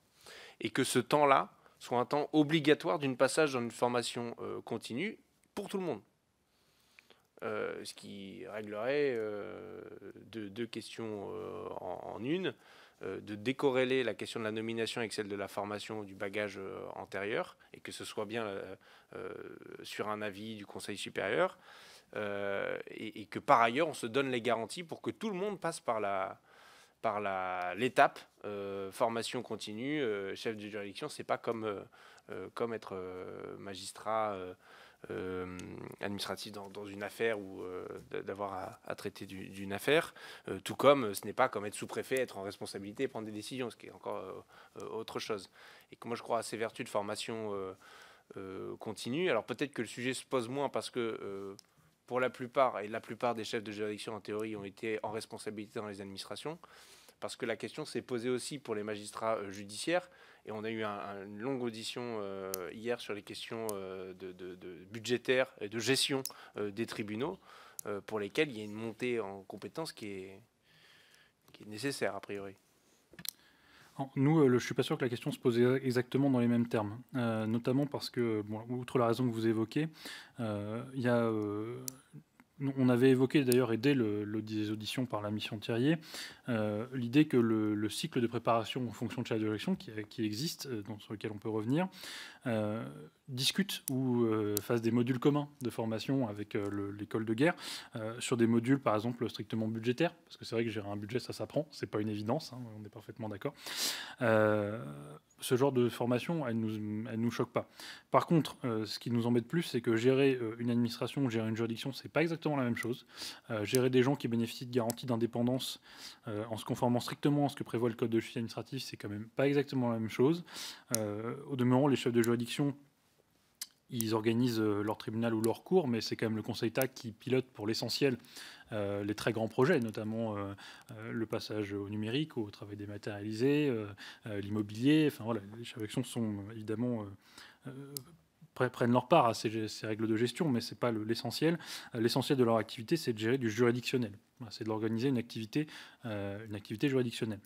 et que ce temps-là soit un temps obligatoire d'une passage dans une formation euh, continue pour tout le monde. Euh, ce qui réglerait euh, deux, questions en, une, de décorréler la question de la nomination avec celle de la formation du bagage antérieur, et que ce soit bien sur un avis du Conseil supérieur, et, et, que par ailleurs on se donne les garanties pour que tout le monde passe par la, par l'étape euh, formation continue, euh, chef de juridiction, c'est pas comme, euh, comme être magistrat administratif dans, une affaire ou d'avoir à, traiter d'une affaire, tout comme ce n'est pas comme être sous-préfet, être en responsabilité et prendre des décisions, ce qui est encore autre chose. Et que moi je crois à ces vertus de formation continue. Alors peut-être que le sujet se pose moins parce que pour la plupart, et la plupart des chefs de juridiction en théorie ont été en responsabilité dans les administrations, parce que la question s'est posée aussi pour les magistrats euh, judiciaires. Et on a eu une longue audition euh, hier sur les questions euh, de, budgétaires et de gestion des tribunaux, pour lesquels il y a une montée en compétences qui est, nécessaire, a priori. Nous, je ne suis pas sûr que la question se pose e-, exactement dans les mêmes termes, notamment parce que, outre la raison que vous évoquez, il y a on avait évoqué d'ailleurs, et dès le, des auditions par la mission Thierrier, euh, l'idée que le, cycle de préparation en fonction de la direction qui, existe, euh, sur lequel on peut revenir, euh, discute ou fasse des modules communs de formation avec l'école de guerre, sur des modules par exemple strictement budgétaires, parce que c'est vrai que gérer un budget ça s'apprend, c'est pas une évidence, hein, on est parfaitement d'accord ce genre de formation, elle ne nous, choque pas. Par contre, euh, ce qui nous embête plus, c'est que gérer euh, une administration, gérer une juridiction, c'est pas exactement la même chose. Euh, gérer des gens qui bénéficient de garanties d'indépendance en se conformant strictement à ce que prévoit le code de justice administrative, c'est quand même pas exactement la même chose. au demeurant, les chefs de juridiction ils organisent euh, leur tribunal ou leur cours, mais c'est quand même le Conseil TAC qui pilote pour l'essentiel euh, les très grands projets, notamment euh, le passage au numérique, au travail dématérialisé, l'immobilier. Enfin voilà, les chefs sont évidemment prennent leur part à ces, règles de gestion, mais ce n'est pas l'essentiel. l'essentiel de leur activité, c'est de gérer du juridictionnel. C'est de l'organiser une activité, une activité juridictionnelle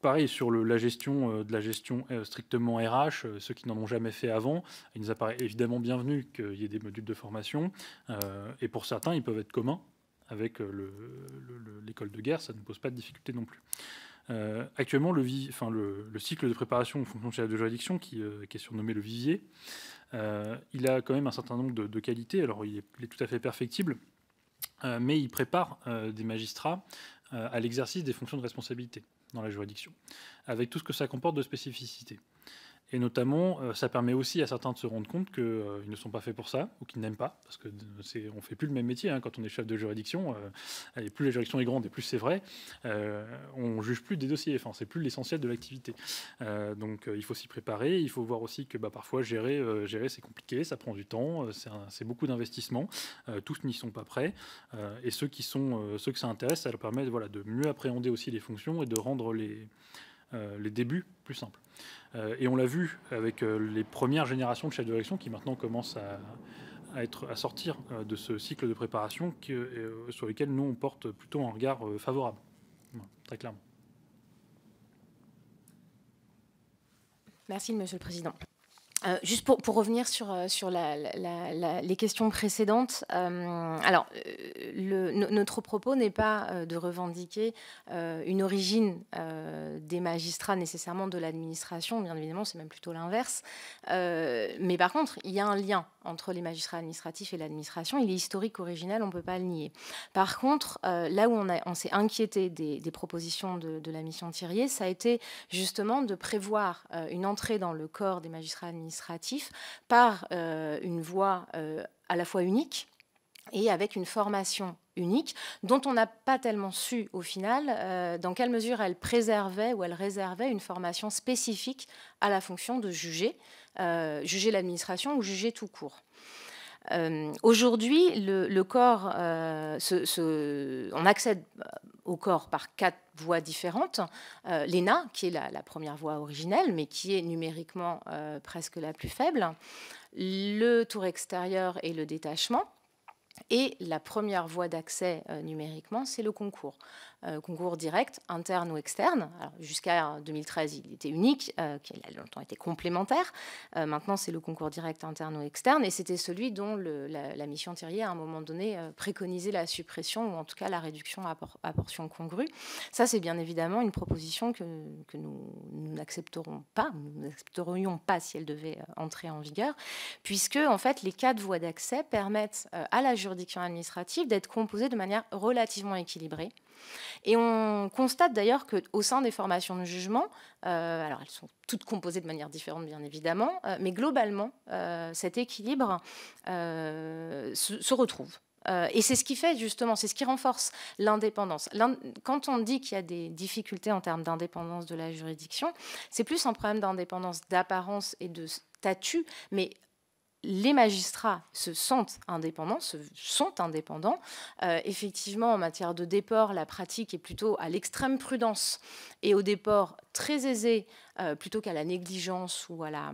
pareil sur la gestion euh, de la gestion euh, strictement RH, euh, ceux qui n'en ont jamais fait avant, il nous apparaît évidemment bienvenu qu'il y ait des modules de formation. et pour certains, ils peuvent être communs avec l'école de guerre, ça ne pose pas de difficulté non plus. actuellement, le, le, cycle de préparation aux fonctions de juridiction, qui, est surnommé le vivier, il a quand même un certain nombre de, qualités. Alors, il est, tout à fait perfectible, mais il prépare des magistrats à l'exercice des fonctions de responsabilité dans la juridiction, avec tout ce que ça comporte de spécificité. Et notamment, euh, ça permet aussi à certains de se rendre compte qu'ils euh, ne sont pas faits pour ça ou qu'ils n'aiment pas, parce que ne euh, on fait plus le même métier hein, quand on est chef de juridiction. et plus la juridiction est grande, et plus c'est vrai, on juge plus des dossiers. Enfin, c'est plus l'essentiel de l'activité. donc, il faut s'y préparer. Il faut voir aussi que bah, parfois gérer, gérer, c'est compliqué, ça prend du temps, c'est, beaucoup d'investissement. tous n'y sont pas prêts, et ceux qui sont ceux que ça intéresse, ça leur permet voilà, de mieux appréhender aussi les fonctions et de rendre les les débuts plus simples. Euh, et on l'a vu avec euh, les premières générations de chefs de direction qui maintenant commencent à, être, à sortir euh, de ce cycle de préparation sur lequel nous, on porte plutôt un regard favorable, très clairement. Merci, Monsieur le Président. Euh, juste pour, revenir sur, euh, les questions précédentes, euh, alors notre propos n'est pas de revendiquer une origine des magistrats nécessairement de l'administration, bien évidemment c'est même plutôt l'inverse, mais par contre il y a un lien entre les magistrats administratifs et l'administration, il est historique, original, on ne peut pas le nier. Par contre, là où on, s'est inquiété des, propositions de, la mission Thierry ça a été justement de prévoir une entrée dans le corps des magistrats administratifs administratif par euh, une voie euh, à la fois unique et avec une formation unique dont on n'a pas tellement su au final euh, dans quelle mesure elle préservait ou elle réservait une formation spécifique à la fonction de juger, juger l'administration ou juger tout court. Euh, aujourd'hui, le, corps, euh, on accède euh, au corps par quatre voies différentes. L'ENA, qui est la, la, première voie originelle, mais qui est numériquement presque la plus faible. Le tour extérieur et le détachement. Et la première voie d'accès numériquement, c'est le concours. Euh, concours direct, interne ou externe. Jusqu'à 2013, il était unique, euh, qui a longtemps été complémentaire. Euh, maintenant, c'est le concours direct, interne ou externe, et c'était celui dont la, mission Thierry, à un moment donné, préconisait la suppression, ou en tout cas la réduction à, portion congrue. Ça, c'est bien évidemment une proposition que, que nous n'accepterons pas, nous n'accepterions pas si elle devait entrer en vigueur, puisque en fait, les quatre voies d'accès permettent à la juridiction administrative d'être composée de manière relativement équilibrée et on constate d'ailleurs qu'au sein des formations de jugement, euh, alors elles sont toutes composées de manière différente bien évidemment, euh, mais globalement, euh, cet équilibre se, se retrouve et c'est ce qui fait justement, c'est ce qui renforce l'indépendance. Quand on dit qu'il y a des difficultés en termes d'indépendance de la juridiction, c'est plus un problème d'indépendance d'apparence et de statut, mais les magistrats se sentent indépendants, sont indépendants. Euh, effectivement, en matière de déport, la pratique est plutôt à l'extrême prudence et au déport très aisé, euh, plutôt qu'à la négligence ou euh,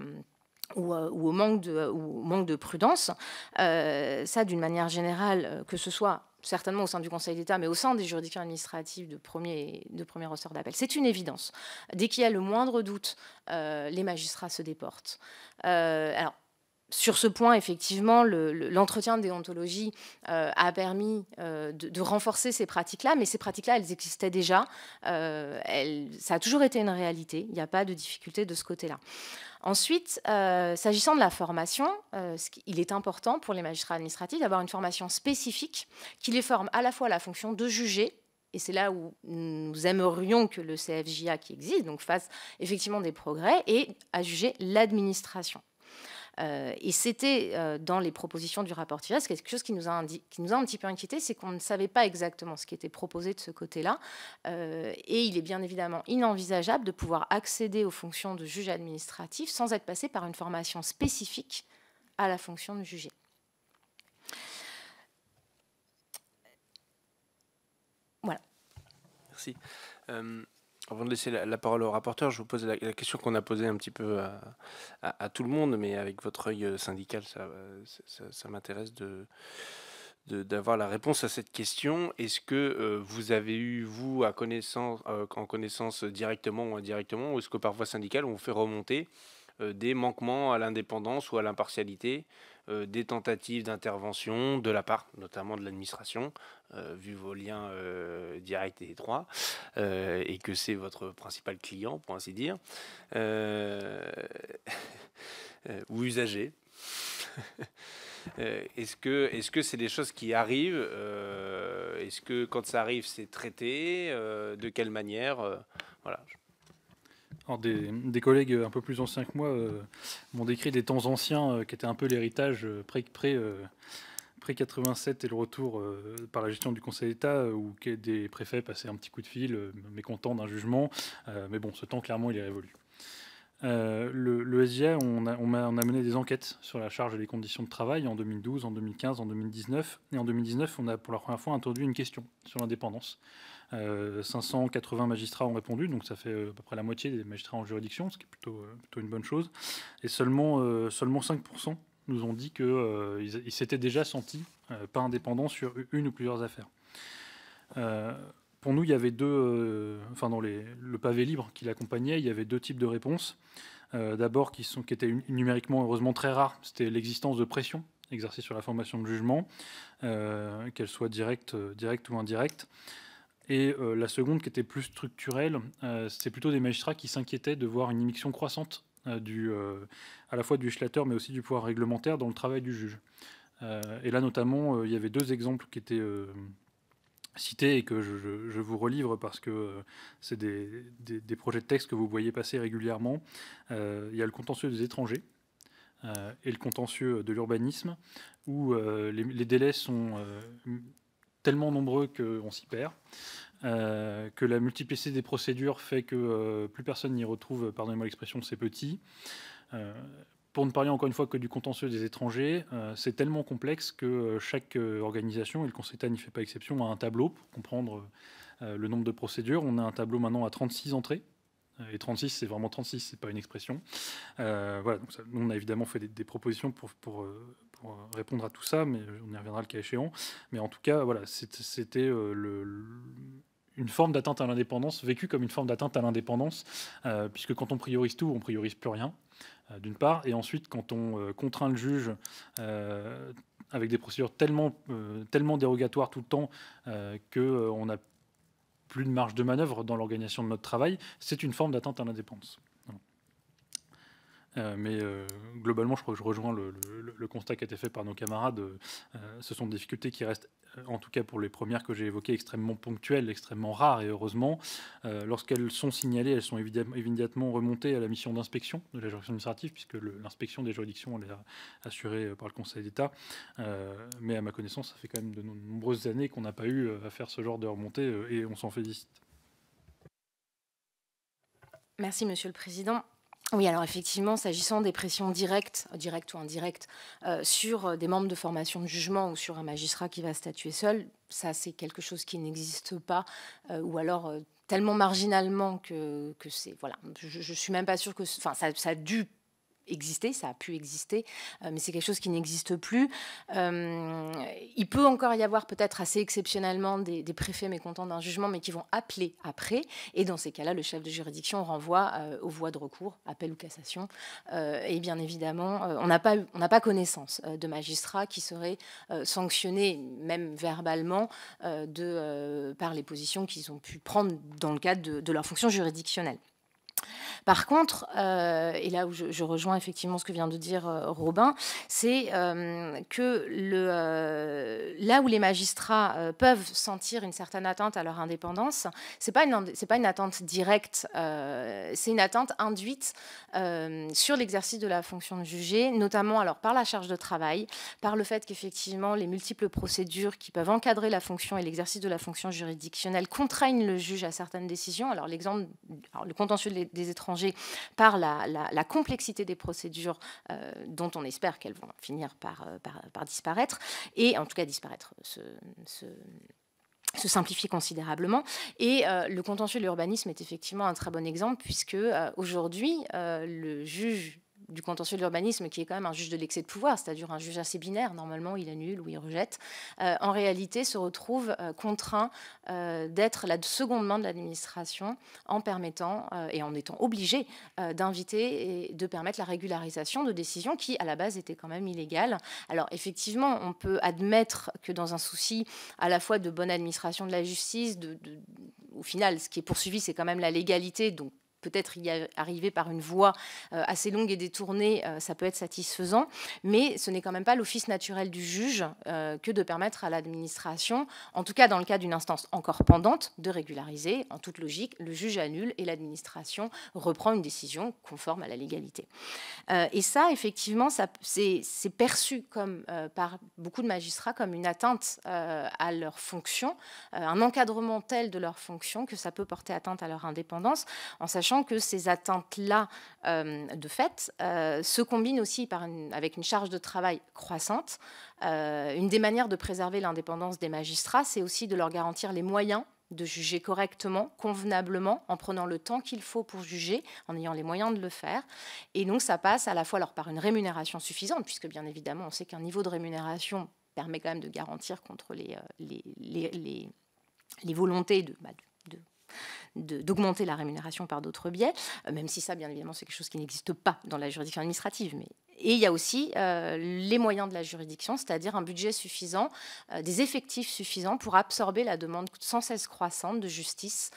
au, manque de, prudence. ça, d'une manière générale, que ce soit certainement au sein du Conseil d'État, mais au sein des juridictions administratives de premier, de ressort d'appel. C'est une évidence. Dès qu'il y a le moindre doute, les magistrats se déportent. alors, sur ce point, effectivement, l'entretien de déontologie euh, a permis euh, de, renforcer ces pratiques-là, mais ces pratiques-là, elles existaient déjà. Euh, ça a toujours été une réalité. Il n'y a pas de difficulté de ce côté-là. Ensuite, s'agissant de la formation, il est important pour les magistrats administratifs d'avoir une formation spécifique qui les forme à la fois à la fonction de juger et c'est là où nous aimerions que le CFJA qui existe donc fasse effectivement des progrès et à juger l'administration. Euh, et c'était euh, dans les propositions du rapport TIRES, quelque chose qui nous, a qui nous a un petit peu inquiété, c'est qu'on ne savait pas exactement ce qui était proposé de ce côté-là. Euh, et il est bien évidemment inenvisageable de pouvoir accéder aux fonctions de juge administratif sans être passé par une formation spécifique à la fonction de juger. Voilà. Merci. Avant de laisser la, parole au rapporteur, je vous pose la, question qu'on a posée un petit peu à, tout le monde, mais avec votre œil euh, syndical, ça, euh, m'intéresse de d'avoir la réponse à cette question. Est-ce que euh, vous avez eu, vous, à connaissance, en connaissance directement ou indirectement, ou est-ce que par voie syndicale, on fait remonter des manquements à l'indépendance ou à l'impartialité euh, des tentatives d'intervention de la part notamment de l'administration, euh, vu vos liens euh, directs et étroits, et que c'est votre principal client, pour ainsi dire, ou usager. est-ce que est-ce que c'est des choses qui arrivent Est-ce que quand ça arrive, c'est traité De quelle manière Voilà des, collègues un peu plus anciens que moi euh, m'ont décrit des temps anciens euh, qui étaient un peu l'héritage près euh, pré, 87 et le retour par la gestion du Conseil d'État où des préfets passaient un petit coup de fil mécontents d'un jugement. mais bon, ce temps clairement il est révolu. le, SIA, on a, on mené des enquêtes sur la charge et les conditions de travail en 2012, en 2015, en 2019. Et en 2019, on a pour la première fois introduit une question sur l'indépendance. 580 euh, magistrats ont répondu, donc ça fait euh, à peu près la moitié des magistrats en juridiction, ce qui est plutôt, euh, une bonne chose. Et seulement, seulement 5% nous ont dit qu'ils s'étaient déjà sentis pas indépendants sur une ou plusieurs affaires. pour nous, il y avait deux, enfin dans le pavé libre qui l'accompagnait, il y avait deux types de réponses. D'abord, qui, sont, qui étaient numériquement heureusement très rares, c'était l'existence de pression exercée sur la formation de jugement, qu'elle soit directe, directe ou indirecte. Et euh, la seconde, qui était plus structurelle, euh, c'est plutôt des magistrats qui s'inquiétaient de voir une immixtion croissante euh, à la fois du législateur, mais aussi du pouvoir réglementaire dans le travail du juge. et là, notamment, il y avait deux exemples qui étaient cités et que je, vous relivre parce que c'est des, projets de texte que vous voyez passer régulièrement. il y a le contentieux des étrangers et le contentieux de l'urbanisme, où les, délais sont tellement nombreux qu'on s'y perd, euh, que la multiplicité des procédures fait que euh, plus personne n'y retrouve, pardonnez-moi l'expression, ses petits. Euh, pour ne parler encore une fois que du contentieux des étrangers, c'est tellement complexe que chaque organisation, et le Conseil d'État n'y fait pas exception, a un tableau pour comprendre le nombre de procédures. On a un tableau maintenant à 36 entrées. Et 36, c'est vraiment 36, c'est pas une expression. voilà, donc nous, on a évidemment fait des, des propositions pour, pour, euh, répondre à tout ça, mais on y reviendra le cas échéant. Mais en tout cas, voilà, c'était euh, une forme d'atteinte à l'indépendance, vécue comme une forme d'atteinte à l'indépendance, euh, puisque quand on priorise tout, on priorise plus rien, d'une part, et ensuite quand on contraint le juge avec des procédures tellement, tellement dérogatoires tout le temps qu'on n'a plus de marge de manœuvre dans l'organisation de notre travail, c'est une forme d'atteinte à l'indépendance. Euh, mais euh, globalement, je crois que je rejoins le, constat qui a été fait par nos camarades. Euh, ce sont des difficultés qui restent, en tout cas pour les premières que j'ai évoquées, extrêmement ponctuelles, extrêmement rares et heureusement. Lorsqu'elles sont signalées, elles sont immédiatement remontées à la mission d'inspection de la juridiction administrative, puisque l'inspection des juridictions est assurée par le Conseil d'État. mais à ma connaissance, ça fait quand même de nombreuses années qu'on n'a pas eu à faire ce genre de remontée et on s'en félicite. Merci, Monsieur le Président. Oui, alors effectivement, s'agissant des pressions directes, directes ou indirectes, euh, sur euh, des membres de formation de jugement ou sur un magistrat qui va statuer seul, ça c'est quelque chose qui n'existe pas, euh, ou alors tellement marginalement que, c'est... Voilà, je, suis même pas sûre que... Enfin, ça, ça a exister, ça a pu exister, euh, mais c'est quelque chose qui n'existe plus. Euh, il peut encore y avoir peut-être assez exceptionnellement des, préfets mécontents d'un jugement, mais qui vont appeler après. Et dans ces cas-là, le chef de juridiction renvoie euh, aux voies de recours, appel ou cassation. et bien évidemment, on n'a pas, on pas connaissance de magistrats qui seraient sanctionnés, même verbalement, de, par les positions qu'ils ont pu prendre dans le cadre de, de leur fonction juridictionnelle. Par contre, euh, et là où je, rejoins effectivement ce que vient de dire euh, Robin, c'est euh, que là où les magistrats peuvent sentir une certaine attente à leur indépendance, ce pas pas une attente directe, c'est une attente induite sur l'exercice de la fonction de jugé, notamment alors par la charge de travail, par le fait qu'effectivement les multiples procédures qui peuvent encadrer la fonction et l'exercice de la fonction juridictionnelle contraignent le juge à certaines décisions. Alors l'exemple, le contentieux des étrangers par la, complexité des procédures euh, dont on espère qu'elles vont finir euh, par, disparaître, et en tout cas disparaître. se simplifier considérablement. Et euh, le contentieux de l'urbanisme est effectivement un très bon exemple, puisque aujourd'hui, le juge du contentieux de l'urbanisme, qui est quand même un juge de l'excès de pouvoir, c'est-à-dire un juge assez binaire, normalement il annule ou il rejette, euh, en réalité se retrouve euh, contraint euh, d'être la seconde main de l'administration en permettant et en étant obligé d'inviter et de permettre la régularisation de décisions qui, à la base, étaient quand même illégales. Alors effectivement, on peut admettre que dans un souci à la fois de bonne administration de la justice, de, au final, ce qui est poursuivi, c'est quand même la légalité, donc peut-être y arriver par une voie euh, assez longue et détournée, euh, ça peut être satisfaisant, mais ce n'est quand même pas l'office naturel du juge euh, que de permettre à l'administration, en tout cas dans le cas d'une instance encore pendante, de régulariser. En toute logique, le juge annule et l'administration reprend une décision conforme à la légalité. et ça, effectivement, ça, c'est, perçu comme, par beaucoup de magistrats comme une atteinte à leur fonction, un encadrement tel de leur fonction que ça peut porter atteinte à leur indépendance, en sachant que ces atteintes-là, euh, de fait, euh, se combinent aussi par avec une charge de travail croissante. Euh, une des manières de préserver l'indépendance des magistrats, c'est aussi de leur garantir les moyens de juger correctement, convenablement, en prenant le temps qu'il faut pour juger, en ayant les moyens de le faire. Et donc ça passe à la fois alors par une rémunération suffisante, puisque bien évidemment on sait qu'un niveau de rémunération permet quand même de garantir contre les, les, volontés de, bah, de d'augmenter la rémunération par d'autres biais, euh, même si ça, bien évidemment, c'est quelque chose qui n'existe pas dans la juridiction administrative. Mais... Et il y a aussi euh, les moyens de la juridiction, c'est-à-dire un budget suffisant, euh, des effectifs suffisants pour absorber la demande sans cesse croissante de justice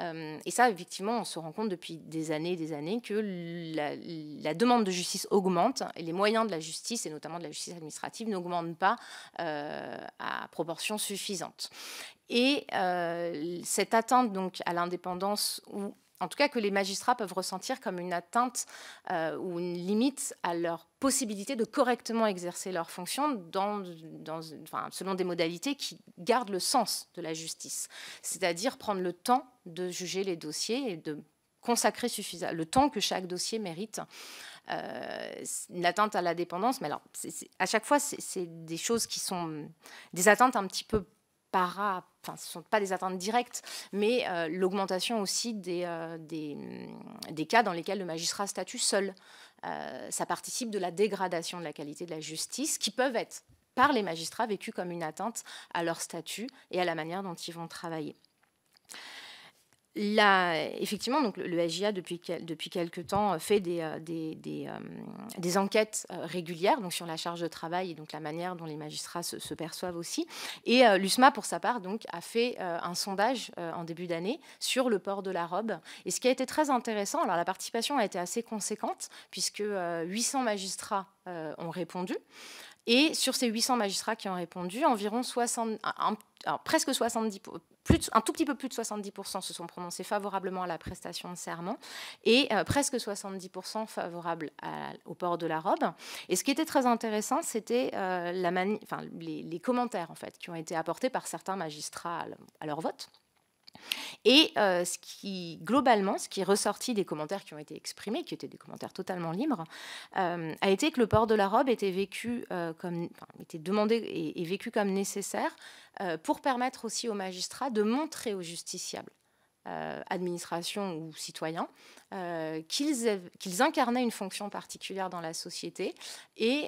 euh, et ça, effectivement, on se rend compte depuis des années et des années que la, demande de justice augmente et les moyens de la justice, et notamment de la justice administrative, n'augmentent pas euh, à proportion suffisante. Et euh, cette atteinte donc à l'indépendance ou en tout cas que les magistrats peuvent ressentir comme une atteinte euh, ou une limite à leur possibilité de correctement exercer leur fonction selon des modalités qui gardent le sens de la justice, c'est-à-dire prendre le temps de juger les dossiers et de consacrer suffisamment le temps que chaque dossier mérite. Euh, une atteinte à la dépendance, mais alors à chaque fois, c'est des choses qui sont des atteintes un petit peu ce ne sont pas des atteintes directes, mais euh, l'augmentation aussi euh, mm, des, cas dans lesquels le magistrat statue seul. Euh, ça participe de la dégradation de la qualité de la justice, qui peuvent être, par les magistrats, vécues comme une atteinte à leur statut et à la manière dont ils vont travailler effectivement, donc le SJA, depuis, depuis quelques temps, euh, fait des, euh, euh, des, enquêtes régulières donc sur la charge de travail et donc la manière dont les magistrats se, perçoivent aussi. Et l'USMA, pour sa part, donc, a fait un sondage en début d'année sur le port de la robe. Et ce qui a été très intéressant, alors la participation a été assez conséquente, puisque 800 magistrats ont répondu. Et sur ces 800 magistrats qui ont répondu, environ un, presque 70, un tout petit peu plus de 70% se sont prononcés favorablement à la prestation de serment et euh, presque 70% favorables au port de la robe. Et ce qui était très intéressant, c'était euh, les, commentaires en fait qui ont été apportés par certains magistrats à leur vote. Et euh, ce qui, globalement, ce qui est ressorti des commentaires qui ont été exprimés, qui étaient des commentaires totalement libres, euh, a été que le port de la robe était vécu euh, comme, était demandé et, vécu comme nécessaire pour permettre aussi aux magistrats de montrer aux justiciables. administration ou citoyens, qu'ils, qu'ils incarnaient une fonction particulière dans la société et,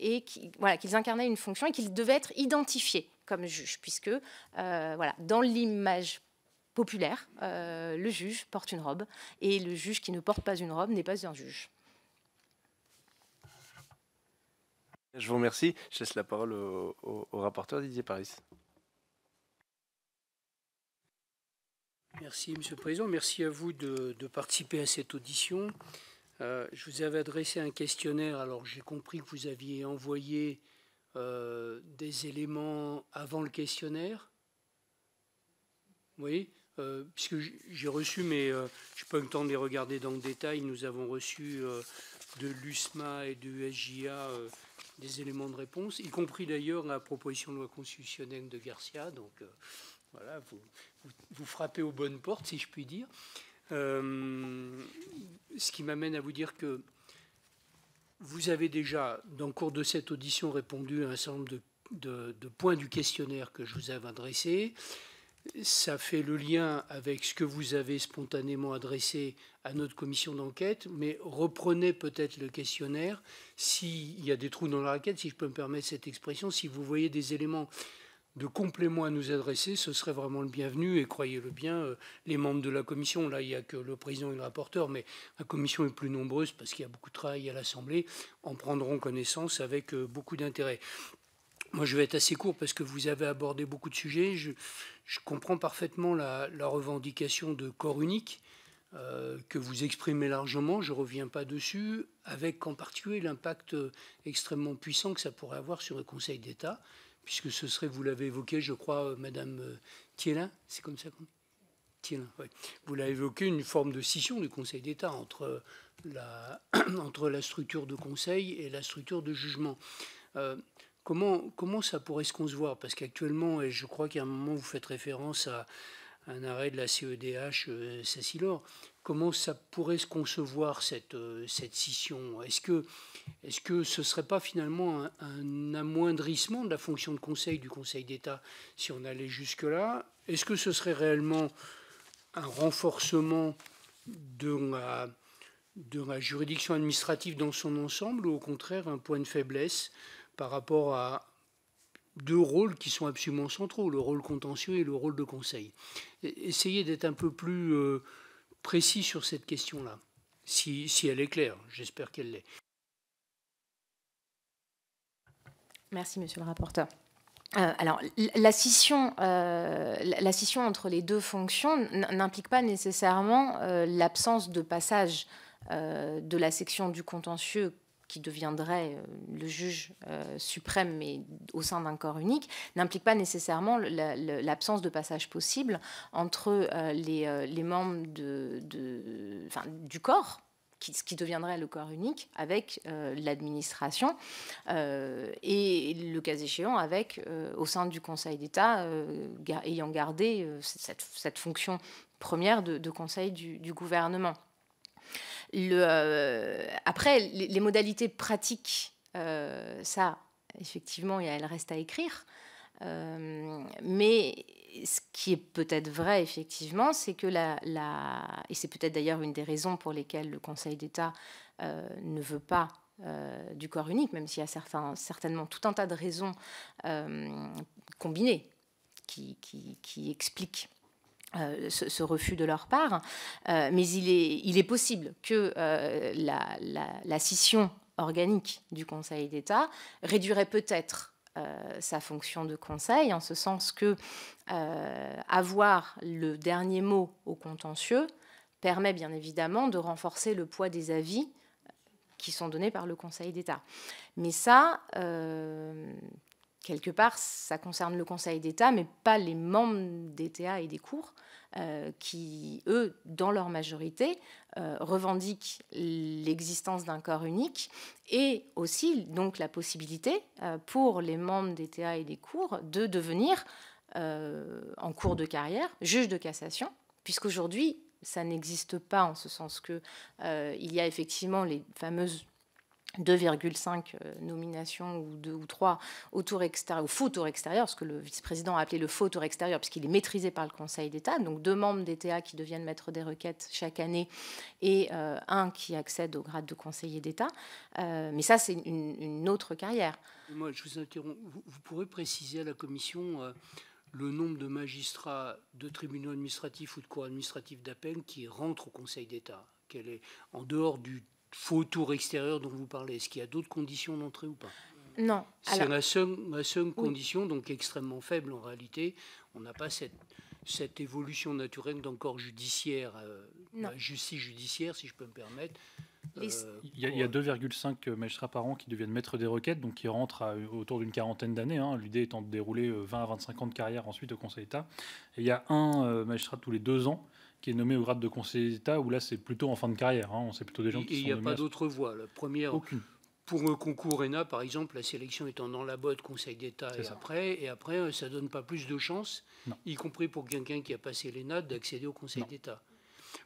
et voilà, qu'ils incarnaient une fonction et qu'ils devaient être identifiés comme juge, puisque euh, voilà, dans l'image populaire, euh, le juge porte une robe, et le juge qui ne porte pas une robe n'est pas un juge. Je vous remercie. Je laisse la parole au, rapporteur Didier Paris. Merci, Monsieur le Président. Merci à vous de, participer à cette audition. Euh, je vous avais adressé un questionnaire, alors j'ai compris que vous aviez envoyé euh, des éléments avant le questionnaire Oui, euh, puisque j'ai reçu, mais euh, je n'ai pas eu le temps de les regarder dans le détail, nous avons reçu de l'USMA et de l'USJA des éléments de réponse, y compris d'ailleurs la proposition de loi constitutionnelle de Garcia. Donc voilà, vous, frappez aux bonnes portes, si je puis dire. ce qui m'amène à vous dire que vous avez déjà, dans le cours de cette audition, répondu à un certain nombre de, points du questionnaire que je vous avais adressé. Ça fait le lien avec ce que vous avez spontanément adressé à notre commission d'enquête, mais reprenez peut-être le questionnaire s'il y a des trous dans la raquette, si je peux me permettre cette expression, si vous voyez des éléments de compléments à nous adresser, ce serait vraiment le bienvenu. Et croyez-le bien, euh, les membres de la commission, là, il n'y a que le président et le rapporteur, mais la commission est plus nombreuse parce qu'il y a beaucoup de travail à l'Assemblée, en prendront connaissance avec euh, beaucoup d'intérêt. Moi, je vais être assez court parce que vous avez abordé beaucoup de sujets. Je, comprends parfaitement la, revendication de corps unique euh, que vous exprimez largement. Je ne reviens pas dessus, avec en particulier l'impact extrêmement puissant que ça pourrait avoir sur le Conseil d'État puisque ce serait, vous l'avez évoqué, je crois, euh, Madame euh, Thielin, c'est comme ça qu'on Thielin, oui. Vous l'avez évoqué, une forme de scission du Conseil d'État entre euh, la, entre la structure de conseil et la structure de jugement. comment, comment ça pourrait se concevoir Parce qu'actuellement, et je crois qu'à un moment, vous faites référence à un arrêt de la CEDH euh, Sassilor, comment ça pourrait se concevoir cette, euh, cette scission Est-ce que, est -ce que ce ne serait pas finalement un, amoindrissement de la fonction de conseil du Conseil d'État si on allait jusque-là Est-ce que ce serait réellement un renforcement de de la juridiction administrative dans son ensemble ou au contraire un point de faiblesse par rapport à, deux rôles qui sont absolument centraux, le rôle contentieux et le rôle de conseil. E-, Essayez d'être un peu plus euh, précis sur cette question-là, si, elle est claire. J'espère qu'elle l'est. Merci, monsieur le rapporteur. Euh, alors, la scission, euh, la scission, entre les deux fonctions n'implique pas nécessairement euh, l'absence de passage de la section du contentieux qui deviendrait euh, le juge euh, suprême, mais au sein d'un corps unique, n'implique pas nécessairement l'absence de passage possible entre euh, les, membres de, du corps ce qui deviendrait le corps unique avec l'administration et le cas échéant avec au sein du Conseil d'État ayant gardé cette, fonction première de, conseil du gouvernement. Euh, après, les, modalités pratiques, euh, ça, effectivement, elle reste à écrire. Euh, mais ce qui est peut-être vrai, effectivement, c'est que la, et c'est peut-être d'ailleurs une des raisons pour lesquelles le Conseil d'État ne veut pas du corps unique, même s'il y a certains, certainement tout un tas de raisons combinées qui expliquent euh, ce, refus de leur part, euh, mais il est, possible que euh, la, la, scission organique du Conseil d'État réduirait peut-être sa fonction de conseil, en ce sens que avoir le dernier mot au contentieux permet bien évidemment de renforcer le poids des avis qui sont donnés par le Conseil d'État. Mais ça, quelque part, ça concerne le Conseil d'État, mais pas les membres des TA et des cours, euh, qui, eux, dans leur majorité, euh, revendiquent l'existence d'un corps unique et aussi donc la possibilité euh, pour les membres des TA et des cours de devenir, en cours de carrière, juge de cassation, puisqu'aujourd'hui, ça n'existe pas en ce sens que il y a effectivement les fameuses 2,5 euh, nominations ou 2 ou 3 au extérieur, au faux tour extérieur, ce que le vice-président a appelé le faux tour extérieur, puisqu'il est maîtrisé par le Conseil d'État. Donc deux membres d'ETA qui deviennent maîtres des requêtes chaque année et euh, un qui accède au grade de conseiller d'État. Euh, mais ça, c'est une, autre carrière. je vous interromps. Vous, pourrez préciser à la Commission le nombre de magistrats de tribunaux administratifs ou de cours administratifs d'appel qui rentrent au Conseil d'État qu'elle est en dehors du faux tour extérieur dont vous parlez, est-ce qu'il y a d'autres conditions d'entrée ou pas Non. C'est la seule, condition, donc extrêmement faible en réalité. On n'a pas cette, évolution naturelle d'un corps judiciaire, euh, bah, justice judiciaire, si je peux me permettre. Euh, il y a, a 2,5 euh, magistrats par an qui deviennent maîtres des requêtes, donc qui rentrent autour d'une quarantaine d'années. Hein. L'idée étant de dérouler 20 à 25 ans de carrière ensuite au Conseil d'État. il y a un magistrat tous les deux ans qui est nommé au grade de conseiller d'État, où là c'est plutôt en fin de carrière. Hein. On sait plutôt des gens qui Il n'y a pas d'autre voie. La première. Pour un concours ENA, par exemple, la sélection étant dans la boîte Conseil d'État et après, et après, euh, ça donne pas plus de chances, y compris pour quelqu'un qui a passé l'ENA, d'accéder au Conseil d'État.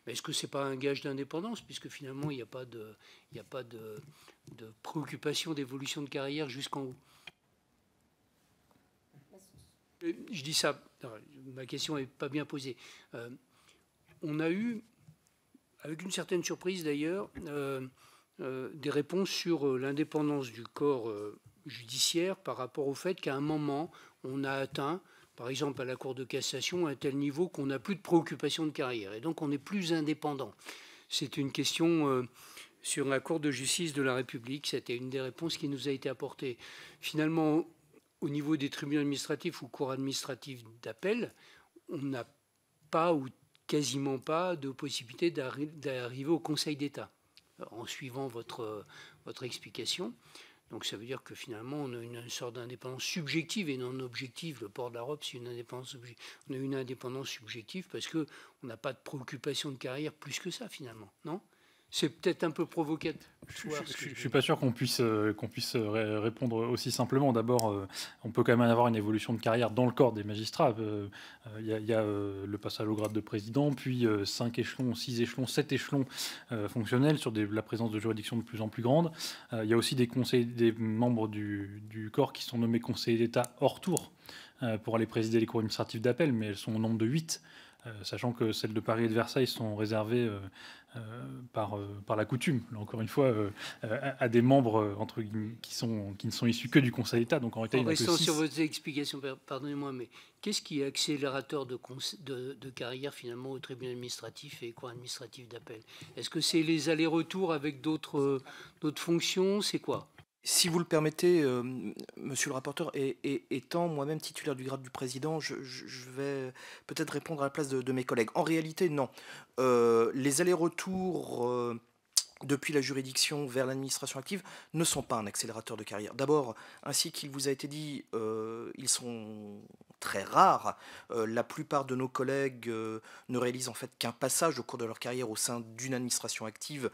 Mais est-ce que ce n'est pas un gage d'indépendance, puisque finalement, il n'y a pas de, a pas de, préoccupation d'évolution de carrière jusqu'en haut euh, Je dis ça, ma question n'est pas bien posée. Euh, on a eu, avec une certaine surprise d'ailleurs, euh, euh, des réponses sur euh, l'indépendance du corps judiciaire par rapport au fait qu'à un moment, on a atteint, par exemple à la Cour de cassation, un tel niveau qu'on n'a plus de préoccupation de carrière. Et donc on est plus indépendant. C'est une question sur la Cour de justice de la République. C'était une des réponses qui nous a été apportée. Finalement, au niveau des tribunaux administratifs ou cours administratifs d'appel, on n'a pas ou quasiment pas de possibilité d'arriver au Conseil d'État, euh, en suivant votre, euh, votre explication. Donc ça veut dire que finalement, on a une sorte d'indépendance subjective et non objective. Le port de la robe, c'est une indépendance On a une indépendance subjective parce qu'on n'a pas de préoccupation de carrière plus que ça, finalement, non c'est peut-être un peu provocateur. Je, ne suis pas sûr qu'on puisse, euh, qu'on puisse euh, répondre aussi simplement. D'abord, euh, on peut quand même avoir une évolution de carrière dans le corps des magistrats. Il y a, le passage au grade de président, puis 5 échelons, 6 échelons, 7 échelons fonctionnels sur la présence de juridictions de plus en plus grandes. Il y a aussi des, conseils, des membres du, du corps qui sont nommés conseillers d'État hors tour pour aller présider les cours administratifs d'appel, mais elles sont au nombre de 8. Euh, sachant que celles de Paris et de Versailles sont réservées euh, euh, par, la coutume, encore une fois, à, des membres entre, qui, ne sont issus que du Conseil d'État. Donc en restant sur vos explications, pardonnez-moi, mais qu'est-ce qui est accélérateur de, carrière finalement au tribunal administratif et quoi administratif d'appel Est-ce que c'est les allers-retours avec d'autres fonctions C'est quoi si vous le permettez, euh, monsieur le rapporteur, et, étant moi-même titulaire du grade du président, je, vais peut-être répondre à la place de, mes collègues. En réalité, non. Euh, les allers-retours euh, depuis la juridiction vers l'administration active ne sont pas un accélérateur de carrière. D'abord, ainsi qu'il vous a été dit, ils sont très rares. la plupart de nos collègues ne réalisent en fait qu'un passage au cours de leur carrière au sein d'une administration active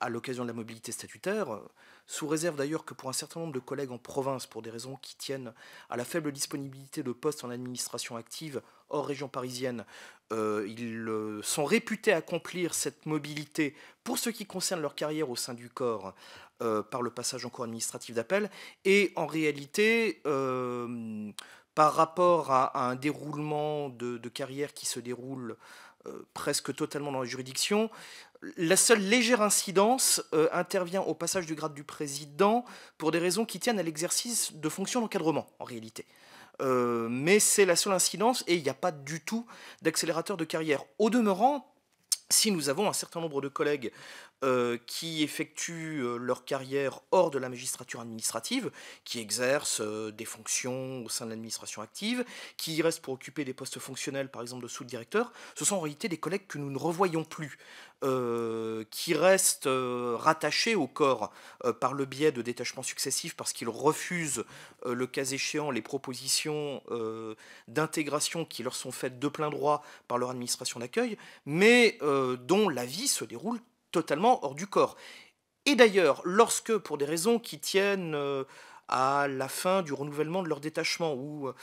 à l'occasion de la mobilité statutaire sous réserve d'ailleurs que pour un certain nombre de collègues en province, pour des raisons qui tiennent à la faible disponibilité de postes en administration active hors région parisienne, euh, ils euh, sont réputés accomplir cette mobilité pour ce qui concerne leur carrière au sein du corps euh, par le passage en cours administratif d'appel, et en réalité, par rapport à, un déroulement de carrière qui se déroule presque totalement dans la juridiction, la seule légère incidence euh, intervient au passage du grade du président pour des raisons qui tiennent à l'exercice de fonctions d'encadrement, en réalité. Euh, mais c'est la seule incidence et il n'y a pas du tout d'accélérateur de carrière. Au demeurant, si nous avons un certain nombre de collègues euh, qui effectuent euh, leur carrière hors de la magistrature administrative, qui exercent euh, des fonctions au sein de l'administration active, qui y restent pour occuper des postes fonctionnels, par exemple de sous-directeur, ce sont en réalité des collègues que nous ne revoyons plus, qui restent rattachés au corps par le biais de détachements successifs parce qu'ils refusent, le cas échéant, les propositions d'intégration qui leur sont faites de plein droit par leur administration d'accueil, mais dont la vie se déroule totalement hors du corps. Et d'ailleurs, lorsque, pour des raisons qui tiennent euh, à la fin du renouvellement de leur détachement ou euh,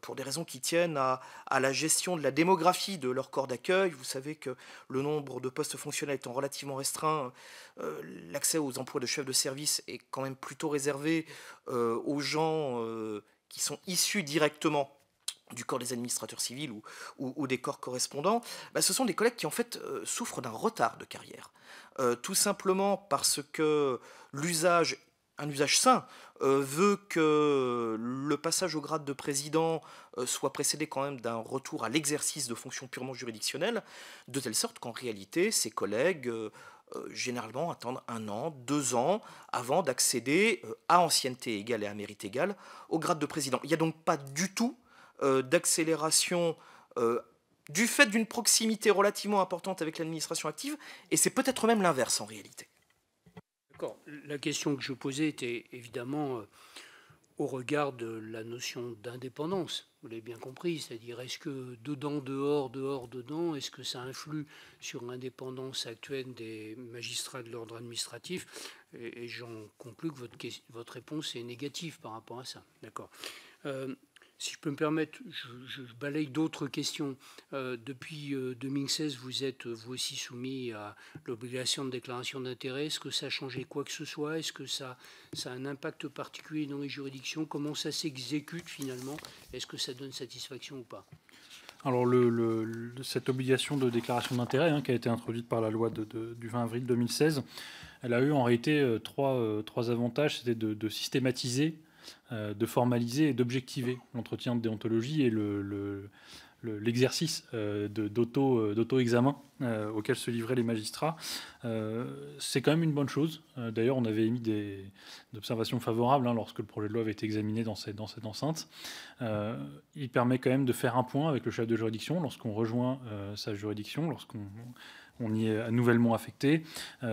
pour des raisons qui tiennent à, la gestion de la démographie de leur corps d'accueil. Vous savez que le nombre de postes fonctionnels étant relativement restreint, euh, l'accès aux emplois de chefs de service est quand même plutôt réservé aux gens qui sont issus directement du corps des administrateurs civils ou, des corps correspondants, bah, ce sont des collègues qui en fait souffrent d'un retard de carrière. Euh, tout simplement parce que l'usage, un usage sain, euh, veut que le passage au grade de président euh, soit précédé quand même d'un retour à l'exercice de fonctions purement juridictionnelles, de telle sorte qu'en réalité, ses collègues généralement attendent un an, deux ans avant d'accéder à ancienneté égale et à mérite égal au grade de président. Il n'y a donc pas du tout d'accélération du fait d'une proximité relativement importante avec l'administration active, et c'est peut-être même l'inverse en réalité. D'accord. La question que je posais était évidemment euh, au regard de la notion d'indépendance. Vous l'avez bien compris, c'est-à-dire est-ce que dedans, dehors, dehors, dedans, est-ce que ça influe sur l'indépendance actuelle des magistrats de l'ordre administratif Et, j'en conclus que votre, réponse est négative par rapport à ça. D'accord. Euh, si je peux me permettre, je, balaye d'autres questions. Euh, depuis 2016, euh, vous êtes euh, vous aussi soumis à l'obligation de déclaration d'intérêt. Est-ce que ça a changé quoi que ce soit Est-ce que ça, a un impact particulier dans les juridictions Comment ça s'exécute finalement Est-ce que ça donne satisfaction ou pas alors, le, cette obligation de déclaration d'intérêt, hein, qui a été introduite par la loi du 20 avril 2016, elle a eu en réalité trois, trois, avantages. C'était de, systématiser euh, de formaliser et d'objectiver l'entretien de déontologie et l'exercice euh, euh, d'auto-examen euh, auquel auxquels se livraient les magistrats, euh, c'est quand même une bonne chose. Euh, d'ailleurs, on avait émis des, observations favorables hein, lorsque le projet de loi avait été examiné dans cette, dans cette enceinte. il permet quand même de faire un point avec le chef de juridiction lorsqu'on rejoint sa juridiction, lorsqu'on on y est nouvellement affecté,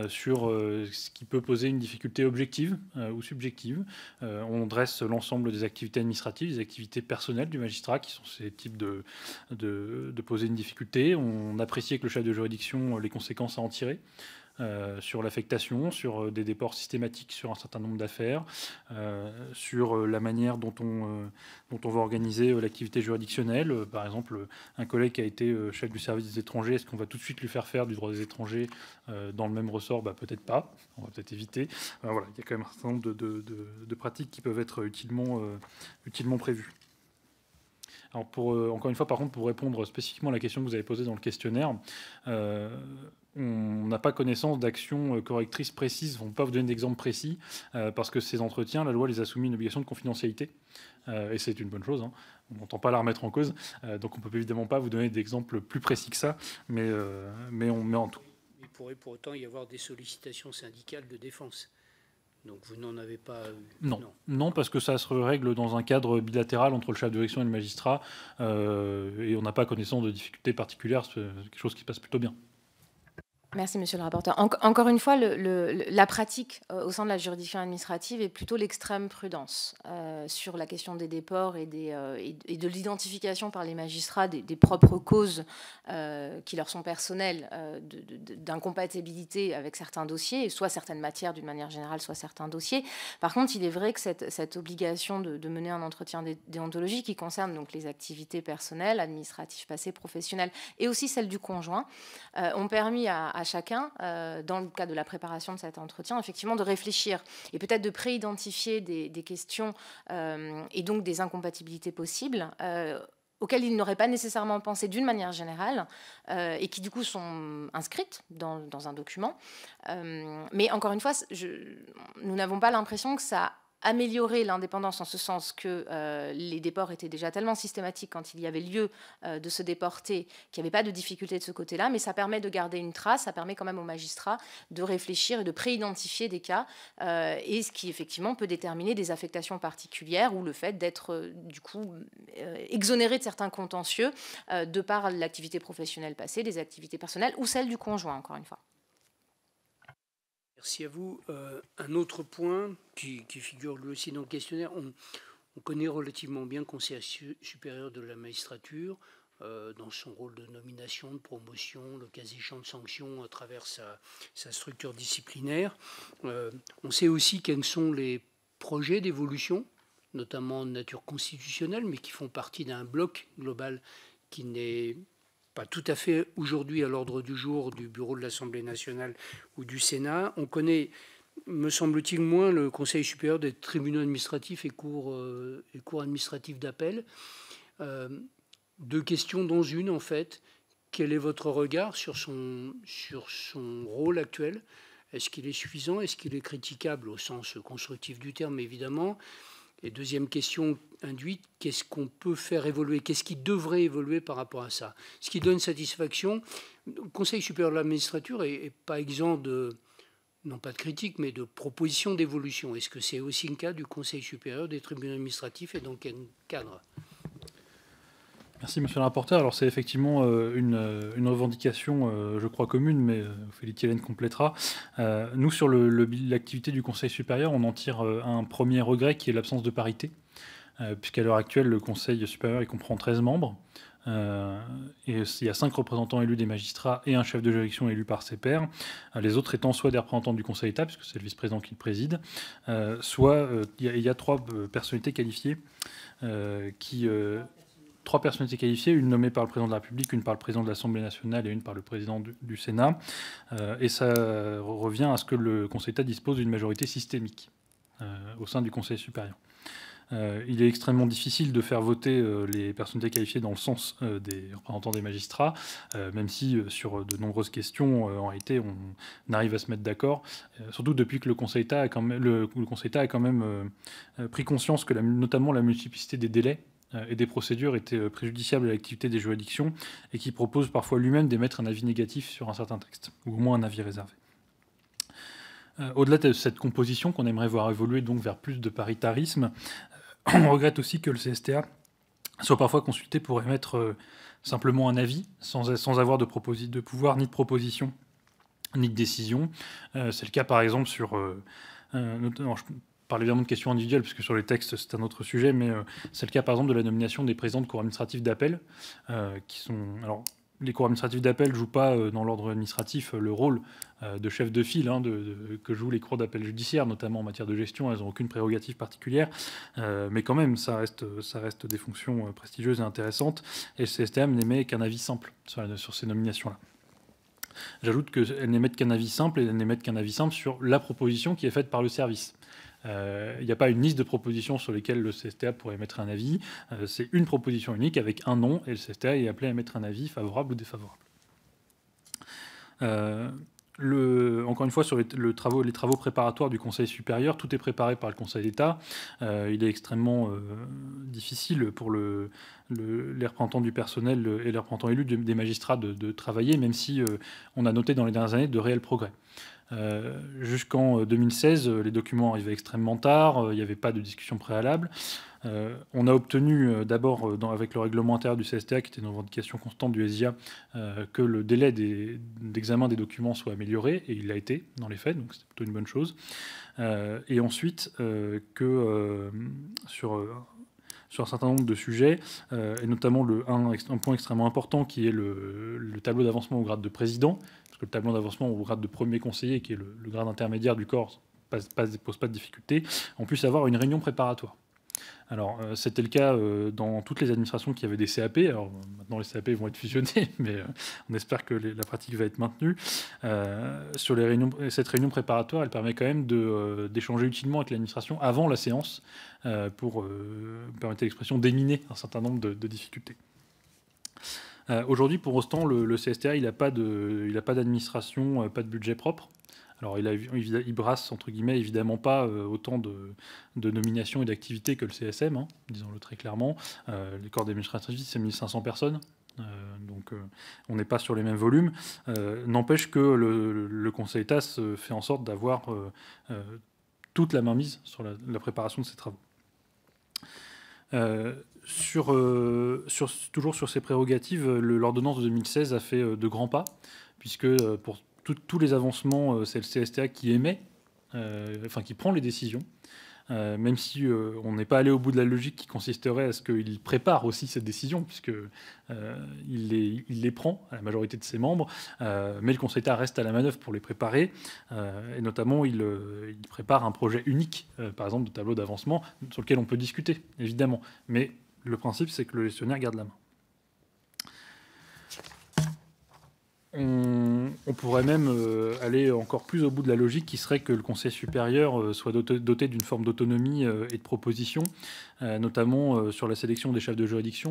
sur ce qui peut poser une difficulté objective ou subjective. on dresse l'ensemble des activités administratives, des activités personnelles du magistrat qui sont ces types de, de, de poser une difficulté. On appréciait que le chef de juridiction euh, les conséquences à en tirer. Euh, sur l'affectation, sur euh, des déports systématiques sur un certain nombre d'affaires, sur la manière dont on, dont on va organiser l'activité juridictionnelle. Par exemple, un collègue qui a été chef du service des étrangers, est-ce qu'on va tout de suite lui faire faire du droit des étrangers dans le même ressort bah, Peut-être pas, on va peut-être éviter. voilà, il y a quand même un certain nombre de, de pratiques qui peuvent être utilement, utilement prévues. Alors pour, euh, encore une fois, par contre, pour répondre spécifiquement à la question que vous avez posée dans le questionnaire, euh, on n'a pas connaissance d'actions euh, correctrices précises, on ne peut pas vous donner d'exemples précis, parce que ces entretiens, la loi les a soumis à une obligation de confidentialité, et c'est une bonne chose, hein. on n'entend pas la remettre en cause, donc on ne peut évidemment pas vous donner d'exemples plus précis que ça, mais, mais on met en tout. Il pourrait pour autant y avoir des sollicitations syndicales de défense. Donc vous n'en avez pas non. parce que ça se règle dans un cadre bilatéral entre le chef de direction et le magistrat, euh, et on n'a pas connaissance de difficultés particulières, c'est quelque chose qui passe plutôt bien. Merci, monsieur le rapporteur. encore une fois, la pratique euh, au sein de la juridiction administrative est plutôt l'extrême prudence euh, sur la question des déports et, des, euh, de l'identification par les magistrats des, propres causes qui leur sont personnelles d'incompatibilité avec certains dossiers, soit certaines matières d'une manière générale, soit certains dossiers. Par contre, il est vrai que cette, obligation de, mener un entretien déontologique qui concerne donc les activités personnelles, administratives passées, professionnelles et aussi celles du conjoint ont permis à à chacun, euh, dans le cadre de la préparation de cet entretien, effectivement, de réfléchir et peut-être de pré-identifier des, questions euh, et donc des incompatibilités possibles. Euh, auxquelles ils n'auraient pas nécessairement pensé d'une manière générale et qui du coup sont inscrites dans, un document. mais encore une fois, je, nous n'avons pas l'impression que ça améliorer l'indépendance en ce sens que euh, les déports étaient déjà tellement systématiques quand il y avait lieu euh, de se déporter qu'il n'y avait pas de difficulté de ce côté-là, mais ça permet de garder une trace, ça permet quand même aux magistrats de réfléchir et de pré-identifier des cas, euh, et ce qui effectivement peut déterminer des affectations particulières ou le fait d'être du coup exonéré de certains contentieux de par l'activité professionnelle passée, des activités personnelles ou celle du conjoint, encore une fois. Merci à vous. Euh, un autre point qui, figure lui aussi dans le questionnaire, on, connaît relativement bien le Conseil supérieur de la magistrature euh, dans son rôle de nomination, de promotion, le cas échéant de sanctions à travers sa, structure disciplinaire. Euh, on sait aussi quels sont les projets d'évolution, notamment de nature constitutionnelle, mais qui font partie d'un bloc global qui n'est pas tout à fait aujourd'hui à l'ordre du jour du bureau de l'Assemblée nationale ou du Sénat. On connaît, me semble-t-il, moins le Conseil supérieur des tribunaux administratifs et cours, euh, et administratifs d'appel. Euh, deux questions dans une, en fait. Quel est votre regard sur son, sur son rôle actuel Est-ce qu'il est suffisant Est-ce qu'il est critiquable au sens constructif du terme, évidemment et deuxième question induite, qu'est-ce qu'on peut faire évoluer Qu'est-ce qui devrait évoluer par rapport à ça Ce qui donne satisfaction. Le Conseil supérieur de l'administrature n'est est, pas exempt de, non pas de critique, mais de propositions d'évolution. Est-ce que c'est aussi le cas du Conseil supérieur des tribunaux administratifs et dans quel cadre Merci, monsieur le rapporteur. Alors, c'est effectivement euh, une, revendication, euh, je crois, commune, mais euh, Félix Hélène complétera. nous, sur l'activité du Conseil supérieur, on en tire un premier regret qui est l'absence de parité, puisqu'à l'heure actuelle, le Conseil supérieur, il comprend 13 membres. et il y a cinq représentants élus des magistrats et un chef de juridiction élu par ses pairs, les autres étant soit des représentants du Conseil d'État, puisque c'est le vice-président qui le préside, soit il y, a trois personnalités qualifiées qui trois personnalités qualifiées, une nommée par le président de la République, une par le président de l'Assemblée nationale et une par le président du, Sénat. Euh, et ça revient à ce que le Conseil d'État dispose d'une majorité systémique euh, au sein du Conseil supérieur. Euh, il est extrêmement difficile de faire voter les personnalités qualifiées dans le sens des représentants des magistrats, même si sur de nombreuses questions, en réalité, on arrive à se mettre d'accord. surtout depuis que le Conseil d'État a quand même, le, a quand même pris conscience que, notamment, la multiplicité des délais euh, et des procédures étaient euh, préjudiciables à l'activité des juridictions et qui propose parfois lui-même d'émettre un avis négatif sur un certain texte, ou au moins un avis réservé. Euh, au-delà de cette composition qu'on aimerait voir évoluer donc vers plus de paritarisme, on regrette aussi que le CSTA soit parfois consulté pour émettre simplement un avis, sans, sans avoir de, pouvoir ni de proposition ni de décision. c'est le cas par exemple sur parler évidemment de questions individuelles, puisque sur les textes, c'est un autre sujet, mais euh, c'est le cas par exemple de la nomination des présidents de cours administratifs d'appel, euh, qui sont. Alors, les cours administratifs d'appel ne jouent pas euh, dans l'ordre administratif le rôle de chef de file hein, que jouent les cours d'appel judiciaire, notamment en matière de gestion. Elles n'ont aucune prérogative particulière, mais quand même, ça reste, ça reste des fonctions prestigieuses et intéressantes, et le CSTM n'émet qu'un avis simple sur, sur ces nominations-là. J'ajoute qu'elles n'émettent qu'un avis simple et elles n'émettent qu'un avis simple sur la proposition qui est faite par le service. Euh, il n'y a pas une liste de propositions sur lesquelles le CSTA pourrait émettre un avis. Euh, c'est une proposition unique avec un nom et le CSTA est appelé à émettre un avis favorable ou défavorable. Euh, encore une fois, sur les, travaux, les, travaux, préparatoires du Conseil supérieur, tout est préparé par le Conseil d'État. il est extrêmement difficile pour les représentants du personnel et les représentants élus des magistrats de travailler, même si on a noté dans les dernières années de réels progrès. Euh, jusqu'en 2016, euh, euh, les documents arrivaient extrêmement tard, il n'y avait pas de discussion préalable. on a obtenu d'abord, avec le règlement intérieur du CSTA, qui était une revendication constante du SIA, que le délai d'examen des, documents soit amélioré, et il l'a été dans les faits, donc c'est plutôt une bonne chose. et ensuite, que sur un certain nombre de sujets, et notamment un, point extrêmement important qui est le tableau d'avancement au grade de président, le tableau d'avancement au grade de premier conseiller, qui est le, grade intermédiaire du corps, ne pose pas de difficultés. on puisse avoir une réunion préparatoire. Alors, euh, c'était le cas euh, dans toutes les administrations qui avaient des CAP. Alors, maintenant, les CAP vont être fusionnés, mais euh, on espère que la pratique va être maintenue. sur cette réunion préparatoire, elle permet quand même d'échanger utilement avec l'administration avant la séance pour, permettre l'expression, déminer un certain nombre de difficultés. Euh, aujourd'hui, pour autant, le, le CSTA, il n'a pas d'administration, euh, pas, de budget propre. Alors, il, a, brasse, entre guillemets, évidemment pas euh, autant de, nominations et d'activités que le CSM, hein, disons-le très clairement. les corps d'administration, c'est 1500 personnes. donc, on n'est pas sur les mêmes volumes. N'empêche que le, Conseil d'État fait en sorte d'avoir toute la mainmise sur la, préparation de ces travaux. Euh, sur, toujours sur ces prérogatives, euh, l'ordonnance de 2016 a fait euh, de grands pas, puisque pour tous les avancements, c'est le CSTA qui émet, enfin qui prend les décisions. même si on n'est pas allé au bout de la logique qui consisterait à ce qu'il prépare aussi cette décision, puisque il, les, prend à la majorité de ses membres, mais le Conseil d'État reste à la manœuvre pour les préparer, et notamment il, il, prépare un projet unique, par exemple de tableau d'avancement, sur lequel on peut discuter, évidemment, mais le principe, c'est que le gestionnaire garde la main. On, pourrait même euh, aller encore plus au bout de la logique qui serait que le Conseil supérieur euh, soit doté, d'une forme d'autonomie euh, et de proposition, notamment sur la sélection des chefs de juridiction.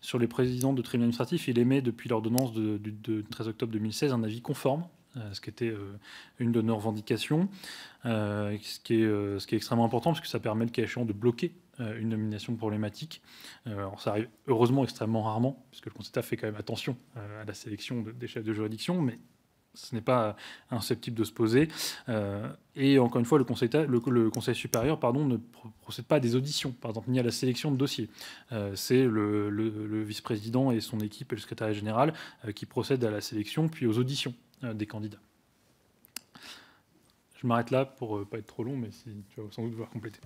Sur les présidents de tribunaux administratifs, il émet depuis l'ordonnance de, du, 13 octobre 2016 un avis conforme ce qui était une de nos revendications, ce, qui est, extrêmement important parce que ça permet le de bloquer euh, une nomination problématique. Euh, ça arrive heureusement extrêmement rarement, puisque le Conseil d'État fait quand même attention euh, à la sélection des chefs de juridiction, mais ce n'est pas inceptible de se poser. et encore une fois, le Conseil, supérieur pardon, ne procède pas à des auditions, par exemple, ni à la sélection de dossiers. c'est le, vice-président et son équipe et le secrétaire général qui procèdent à la sélection, puis aux auditions des candidats. Je m'arrête là pour ne pas être trop long, mais si, tu vas sans doute devoir compléter.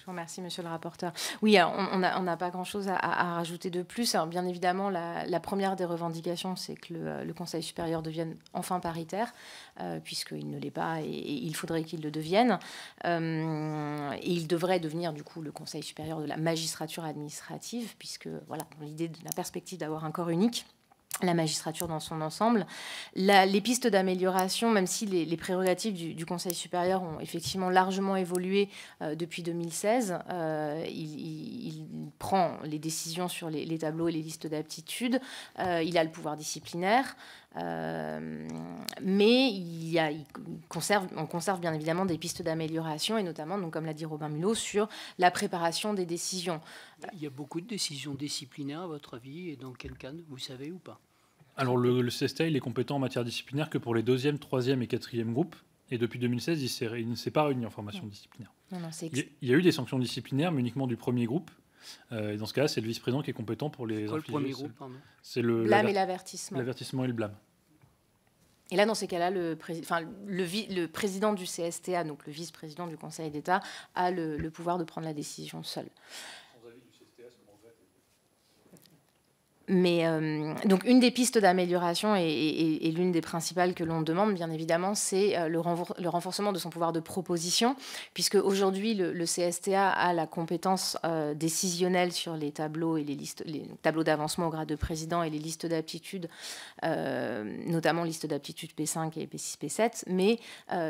Je vous remercie, monsieur le rapporteur. Oui, euh, on n'a pas grand-chose à, rajouter de plus. bien évidemment, la, première des revendications, c'est que le, Conseil supérieur devienne enfin paritaire, euh, puisqu'il ne l'est pas et, il faudrait qu'il le devienne. Euh, et il devrait devenir, du coup, le Conseil supérieur de la magistrature administrative, puisque, voilà, l'idée de la perspective d'avoir un corps unique la magistrature dans son ensemble. les pistes d'amélioration, même si les, prérogatives du, Conseil supérieur ont effectivement largement évolué euh, depuis 2016, euh, il, prend les décisions sur les, tableaux et les listes d'aptitudes, euh, il a le pouvoir disciplinaire, mais il, a, conserve, on conserve bien évidemment des pistes d'amélioration, et notamment, donc, comme l'a dit Robin Mulot, sur la préparation des décisions. Il y a beaucoup de décisions disciplinaires, à votre avis, et dans quel cadre, vous savez ou pas alors le, CSTA, il est compétent en matière disciplinaire que pour les deuxième, troisième et quatrième groupes. Et depuis 2016, il, ne s'est pas réuni en formation disciplinaire. il, y a eu des sanctions disciplinaires, mais uniquement du premier groupe. Euh, et dans ce cas, c'est le vice-président qui est compétent pour les quoi, Le c'est le blâme et l'avertissement. L'avertissement et le blâme. Et là, dans ces cas-là, le, président du CSTA, donc le vice-président du Conseil d'État, a le, pouvoir de prendre la décision seul. Mais euh, donc une des pistes d'amélioration et, l'une des principales que l'on demande, bien évidemment, c'est euh, le, renforcement de son pouvoir de proposition, puisque aujourd'hui le, CSTA a la compétence euh, décisionnelle sur les tableaux et les listes, les tableaux d'avancement au grade de président et les listes d'aptitude, notamment listes d'aptitude P5 et P6, P7, mais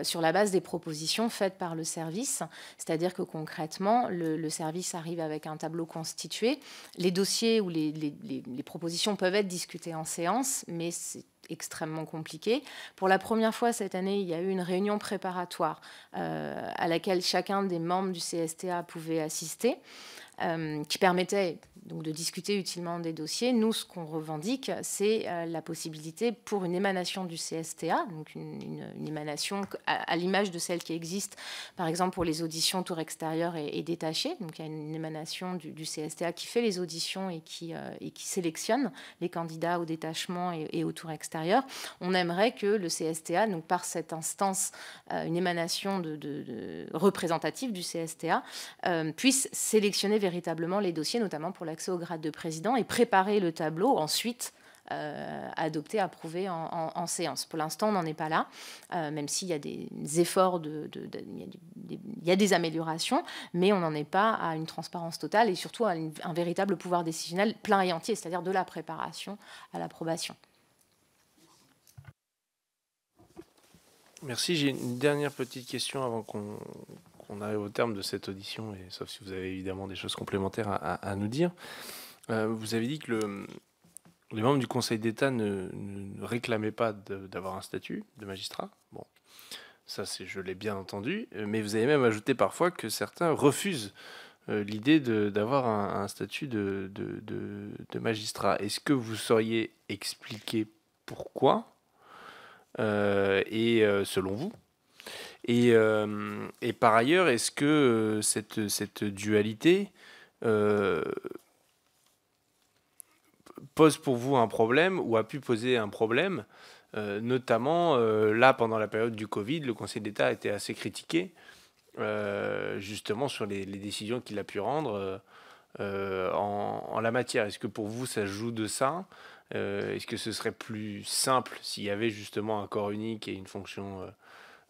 sur la base des propositions faites par le service, c'est-à-dire que concrètement le, service arrive avec un tableau constitué, les dossiers ou les, les, les propositions peuvent être discutées en séance, mais c'est extrêmement compliqué. Pour la première fois cette année, il y a eu une réunion préparatoire euh, à laquelle chacun des membres du CSTA pouvait assister, euh, qui permettait donc de discuter utilement des dossiers. Nous, ce qu'on revendique, c'est euh, la possibilité pour une émanation du CSTA, donc une, émanation à, l'image de celle qui existe, par exemple pour les auditions tour extérieure et, et Donc il y a une émanation du, CSTA qui fait les auditions et qui, euh, et qui sélectionne les candidats au détachement et, au tour extérieur. On aimerait que le CSTA, donc par cette instance, euh, une émanation de, représentative du CSTA, puisse sélectionner véritablement les dossiers, notamment pour la au grade de président et préparer le tableau ensuite euh, adopté, approuvé en, séance. Pour l'instant, on n'en est pas là, euh, même s'il y a des efforts, de, de, il, y a des, améliorations, mais on n'en est pas à une transparence totale et surtout à un véritable pouvoir décisionnel plein et entier, c'est-à-dire de la préparation à l'approbation. Merci. J'ai une dernière petite question avant qu'on on arrive au terme de cette audition, et sauf si vous avez évidemment des choses complémentaires à, nous dire. Euh, vous avez dit que les membres du Conseil d'État ne, réclamaient pas d'avoir un statut de magistrat. Bon, ça, c'est, je l'ai bien entendu, mais vous avez même ajouté parfois que certains refusent euh, l'idée d'avoir un, statut de, magistrat. Est-ce que vous sauriez expliquer pourquoi euh, et selon vous, euh, et, par ailleurs, est-ce que euh, cette, dualité euh, pose pour vous un problème ou a pu poser un problème notamment là pendant la période du Covid, le Conseil d'État a été assez critiqué justement sur les, décisions qu'il a pu rendre en, la matière. Est-ce que pour vous ça joue de ça Est-ce que ce serait plus simple s'il y avait justement un corps unique et une fonction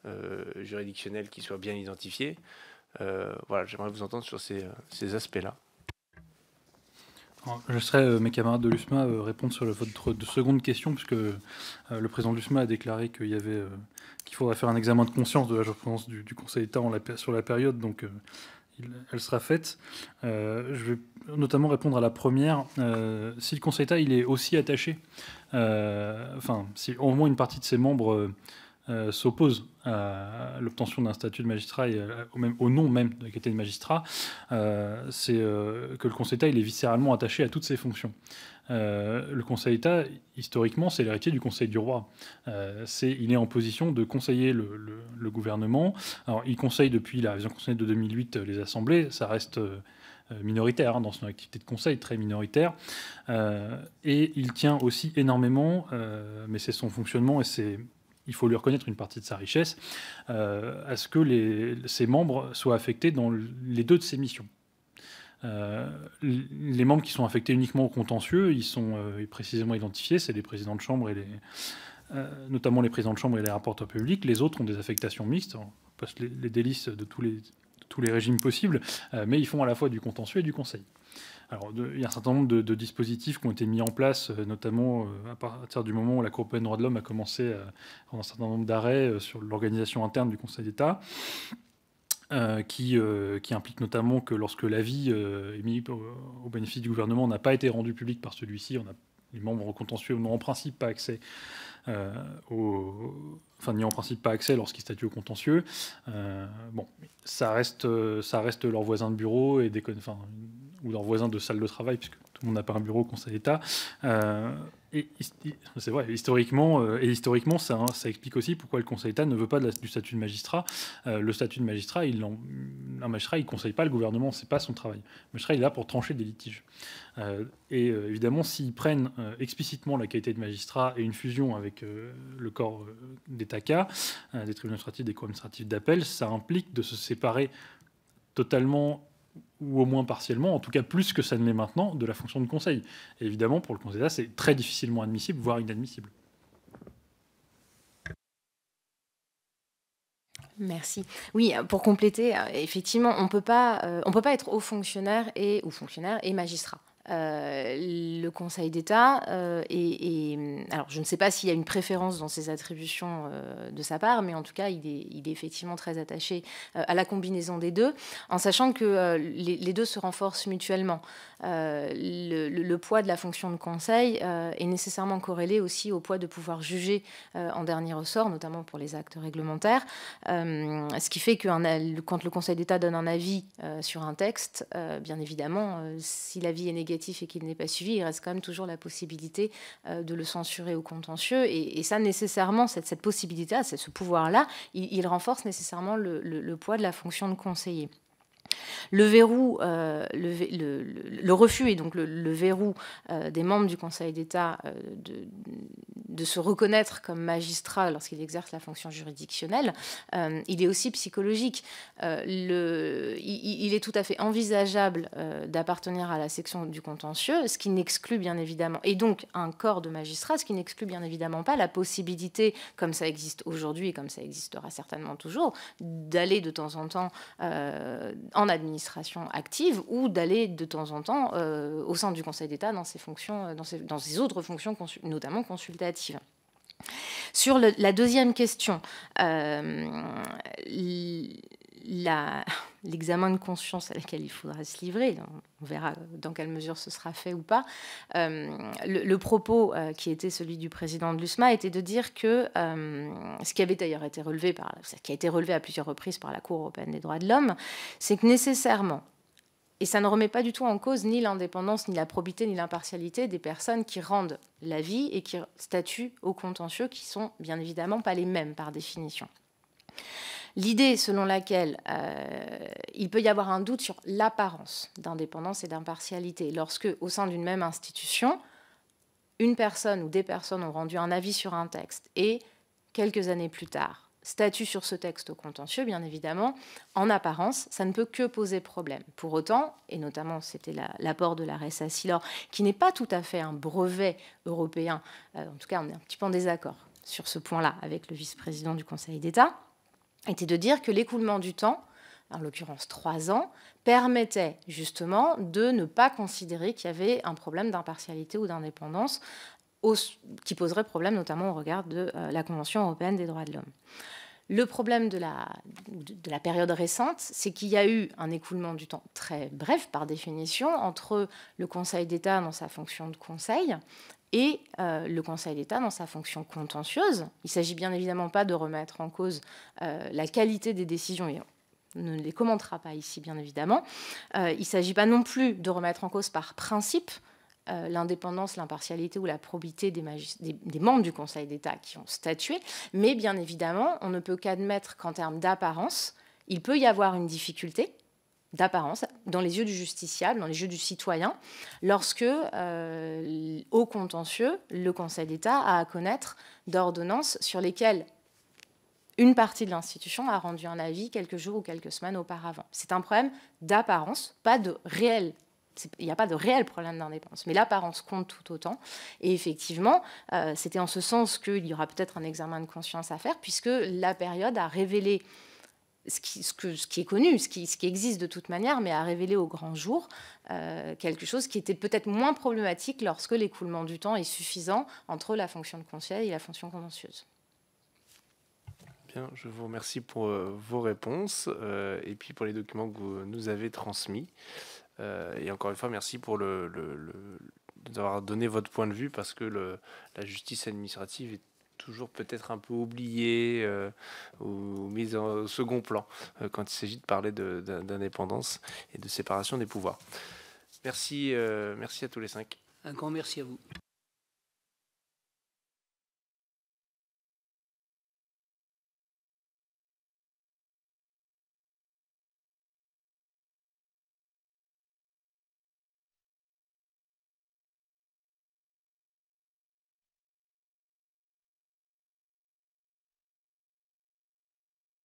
euh, juridictionnelle qui soit bien identifiée. Euh, voilà, j'aimerais vous entendre sur ces, euh, ces aspects-là. Je serai mes camarades de l'USMA répondre sur le, votre seconde question, puisque le président de l'USMA a déclaré qu'il y avait qu'il faudrait faire un examen de conscience de la jurisprudence du, Conseil d'État sur la période, donc elle sera faite. je vais notamment répondre à la première. si le Conseil d'État il est aussi attaché, enfin, si au moins une partie de ses membres euh, s'oppose à l'obtention d'un statut de magistrat euh, au, même, au nom même de qualité de magistrat, euh, c'est que le Conseil d'État il est viscéralement attaché à toutes ses fonctions. le Conseil d'État, historiquement, c'est l'héritier du Conseil du roi. c'est, il est en position de conseiller le, gouvernement. il conseille depuis la révision constitutionnelle de 2008 les assemblées. Ça reste minoritaire hein, dans son activité de conseil, très minoritaire. et il tient aussi énormément, mais c'est son fonctionnement et c'est il faut lui reconnaître une partie de sa richesse, euh, à ce que ses membres soient affectés dans les deux de ses missions. Euh, les membres qui sont affectés uniquement au contentieux, ils sont euh, précisément identifiés, c'est les présidents de chambre et les, notamment les présidents de chambre et les rapporteurs publics. Les autres ont des affectations mixtes, on passe les, délices de tous les, de tous les régimes possibles, mais ils font à la fois du contentieux et du conseil. Alors, il y a un certain nombre de, dispositifs qui ont été mis en place, euh, notamment euh, à partir du moment où la Cour européenne des droits de l'homme a commencé à, euh, un certain nombre d'arrêts sur l'organisation interne du Conseil d'État. qui, implique notamment que lorsque l'avis émis au bénéfice du gouvernement n'a pas été rendu public par celui-ci, les membres contentieux n'ont en principe pas accès au, enfin n'y en principe pas accès lorsqu'ils statuent au contentieux. bon, ça reste, ça reste leur voisin de bureau et des, enfin, ou leurs voisins de salle de travail, puisque tout le monde n'a pas un bureau au Conseil d'État. Euh, et c'est vrai, historiquement, euh, et historiquement ça, hein, ça, explique aussi pourquoi le Conseil d'État ne veut pas de la, du statut de magistrat. Euh, le statut de magistrat, il un magistrat, il ne conseille pas le gouvernement, c'est pas son travail. Le magistrat, il est là pour trancher des litiges. et évidemment, s'ils prennent explicitement la qualité de magistrat et une fusion avec le corps détat TACA, des tribunaux administratifs, des cours administratifs d'appel, ça implique de se séparer totalement ou au moins partiellement, en tout cas plus que ça ne l'est maintenant, de la fonction de conseil. évidemment, pour le Conseil d'État, c'est très difficilement admissible, voire inadmissible. Merci. Oui, pour compléter, euh, effectivement, on peut euh, peut pas être haut fonctionnaire et fonctionnaire et magistrat. Euh, le Conseil d'État, euh, et, alors je ne sais pas s'il y a une préférence dans ses attributions euh, de sa part, mais en tout cas, il est, il est effectivement très attaché à la combinaison des deux, en sachant que les, deux se renforcent mutuellement. le, poids de la fonction de conseil est nécessairement corrélé aussi au poids de pouvoir juger en dernier ressort, notamment pour les actes réglementaires, ce qui fait que quand le Conseil d'État donne un avis sur un texte, bien évidemment, si l'avis est négatif, et qu'il n'est pas suivi, il reste quand même toujours la possibilité euh, de le censurer au contentieux. Et, ça, nécessairement, cette, cette possibilité, ce pouvoir-là, il, renforce nécessairement le poids de la fonction de conseiller. Le verrou, euh, le, refus et donc le, verrou euh, des membres du Conseil d'État euh, de, de, se reconnaître comme magistrat lorsqu'il exerce la fonction juridictionnelle, il est aussi psychologique. Il, il, est tout à fait envisageable d'appartenir à la section du contentieux, ce qui n'exclut bien évidemment, et donc un corps de magistrat, ce qui n'exclut bien évidemment pas la possibilité, comme ça existe aujourd'hui et comme ça existera certainement toujours, d'aller de temps en temps en en administration active ou d'aller de temps en temps euh, au sein du Conseil d'État dans ses fonctions, euh, dans ses, dans ses autres fonctions, notamment consultatives. Sur la deuxième question, euh, l'examen de conscience à laquelle il faudra se livrer, on verra dans quelle mesure ce sera fait ou pas, euh, le, propos euh, qui était celui du président de l'USMA était de dire que euh, ce qui avait d'ailleurs été relevé, par, qui a été relevé à plusieurs reprises par la Cour européenne des droits de l'homme, c'est que nécessairement, et ça ne remet pas du tout en cause ni l'indépendance, ni la probité, ni l'impartialité des personnes qui rendent la vie et qui statuent aux contentieux, qui sont bien évidemment pas les mêmes par définition. L'idée selon laquelle euh, il peut y avoir un doute sur l'apparence d'indépendance et d'impartialité lorsque, au sein d'une même institution, une personne ou des personnes ont rendu un avis sur un texte et, quelques années plus tard, statut sur ce texte contentieux, bien évidemment, en apparence, ça ne peut que poser problème. Pour autant, et notamment c'était l'apport de la RSA Silor, qui n'est pas tout à fait un brevet européen, euh, en tout cas on est un petit peu en désaccord sur ce point-là avec le vice-président du Conseil d'État, était de dire que l'écoulement du temps, en l'occurrence trois ans, permettait justement de ne pas considérer qu'il y avait un problème d'impartialité ou d'indépendance qui poserait problème notamment au regard de euh, la Convention européenne des droits de l'homme. Le problème de la, période récente, c'est qu'il y a eu un écoulement du temps très bref, par définition, entre le Conseil d'État dans sa fonction de conseil et euh, le Conseil d'État, dans sa fonction contentieuse, il ne s'agit bien évidemment pas de remettre en cause euh, la qualité des décisions, et on ne les commentera pas ici, bien évidemment. Euh, il ne s'agit pas non plus de remettre en cause par principe l'indépendance, l'impartialité ou la probité des membres du Conseil d'État qui ont statué, mais bien évidemment, on ne peut qu'admettre qu'en termes d'apparence, il peut y avoir une difficulté d'apparence dans les yeux du justiciable, dans les yeux du citoyen, lorsque, euh, au contentieux, le Conseil d'État a à connaître d'ordonnances sur lesquelles une partie de l'institution a rendu un avis quelques jours ou quelques semaines auparavant. C'est un problème d'apparence, pas de réel il n'y a pas de réel problème d'indépendance. Mais l'apparence compte tout autant. Et effectivement, euh, c'était en ce sens qu'il y aura peut-être un examen de conscience à faire, puisque la période a révélé ce qui, que, ce qui, est connu, ce qui, ce qui, existe de toute manière, mais a révélé au grand jour euh, quelque chose qui était peut-être moins problématique lorsque l'écoulement du temps est suffisant entre la fonction de conseil et la fonction contentieuse. Bien, je vous remercie pour euh, vos réponses euh, et puis pour les documents que vous nous avez transmis. et encore une fois, merci pour le, d'avoir donné votre point de vue parce que le, la justice administrative est toujours peut-être un peu oublié euh, ou mis au second plan euh, quand il s'agit de parler d'indépendance et de séparation des pouvoirs. Merci, euh, merci à tous les cinq. Un grand merci à vous.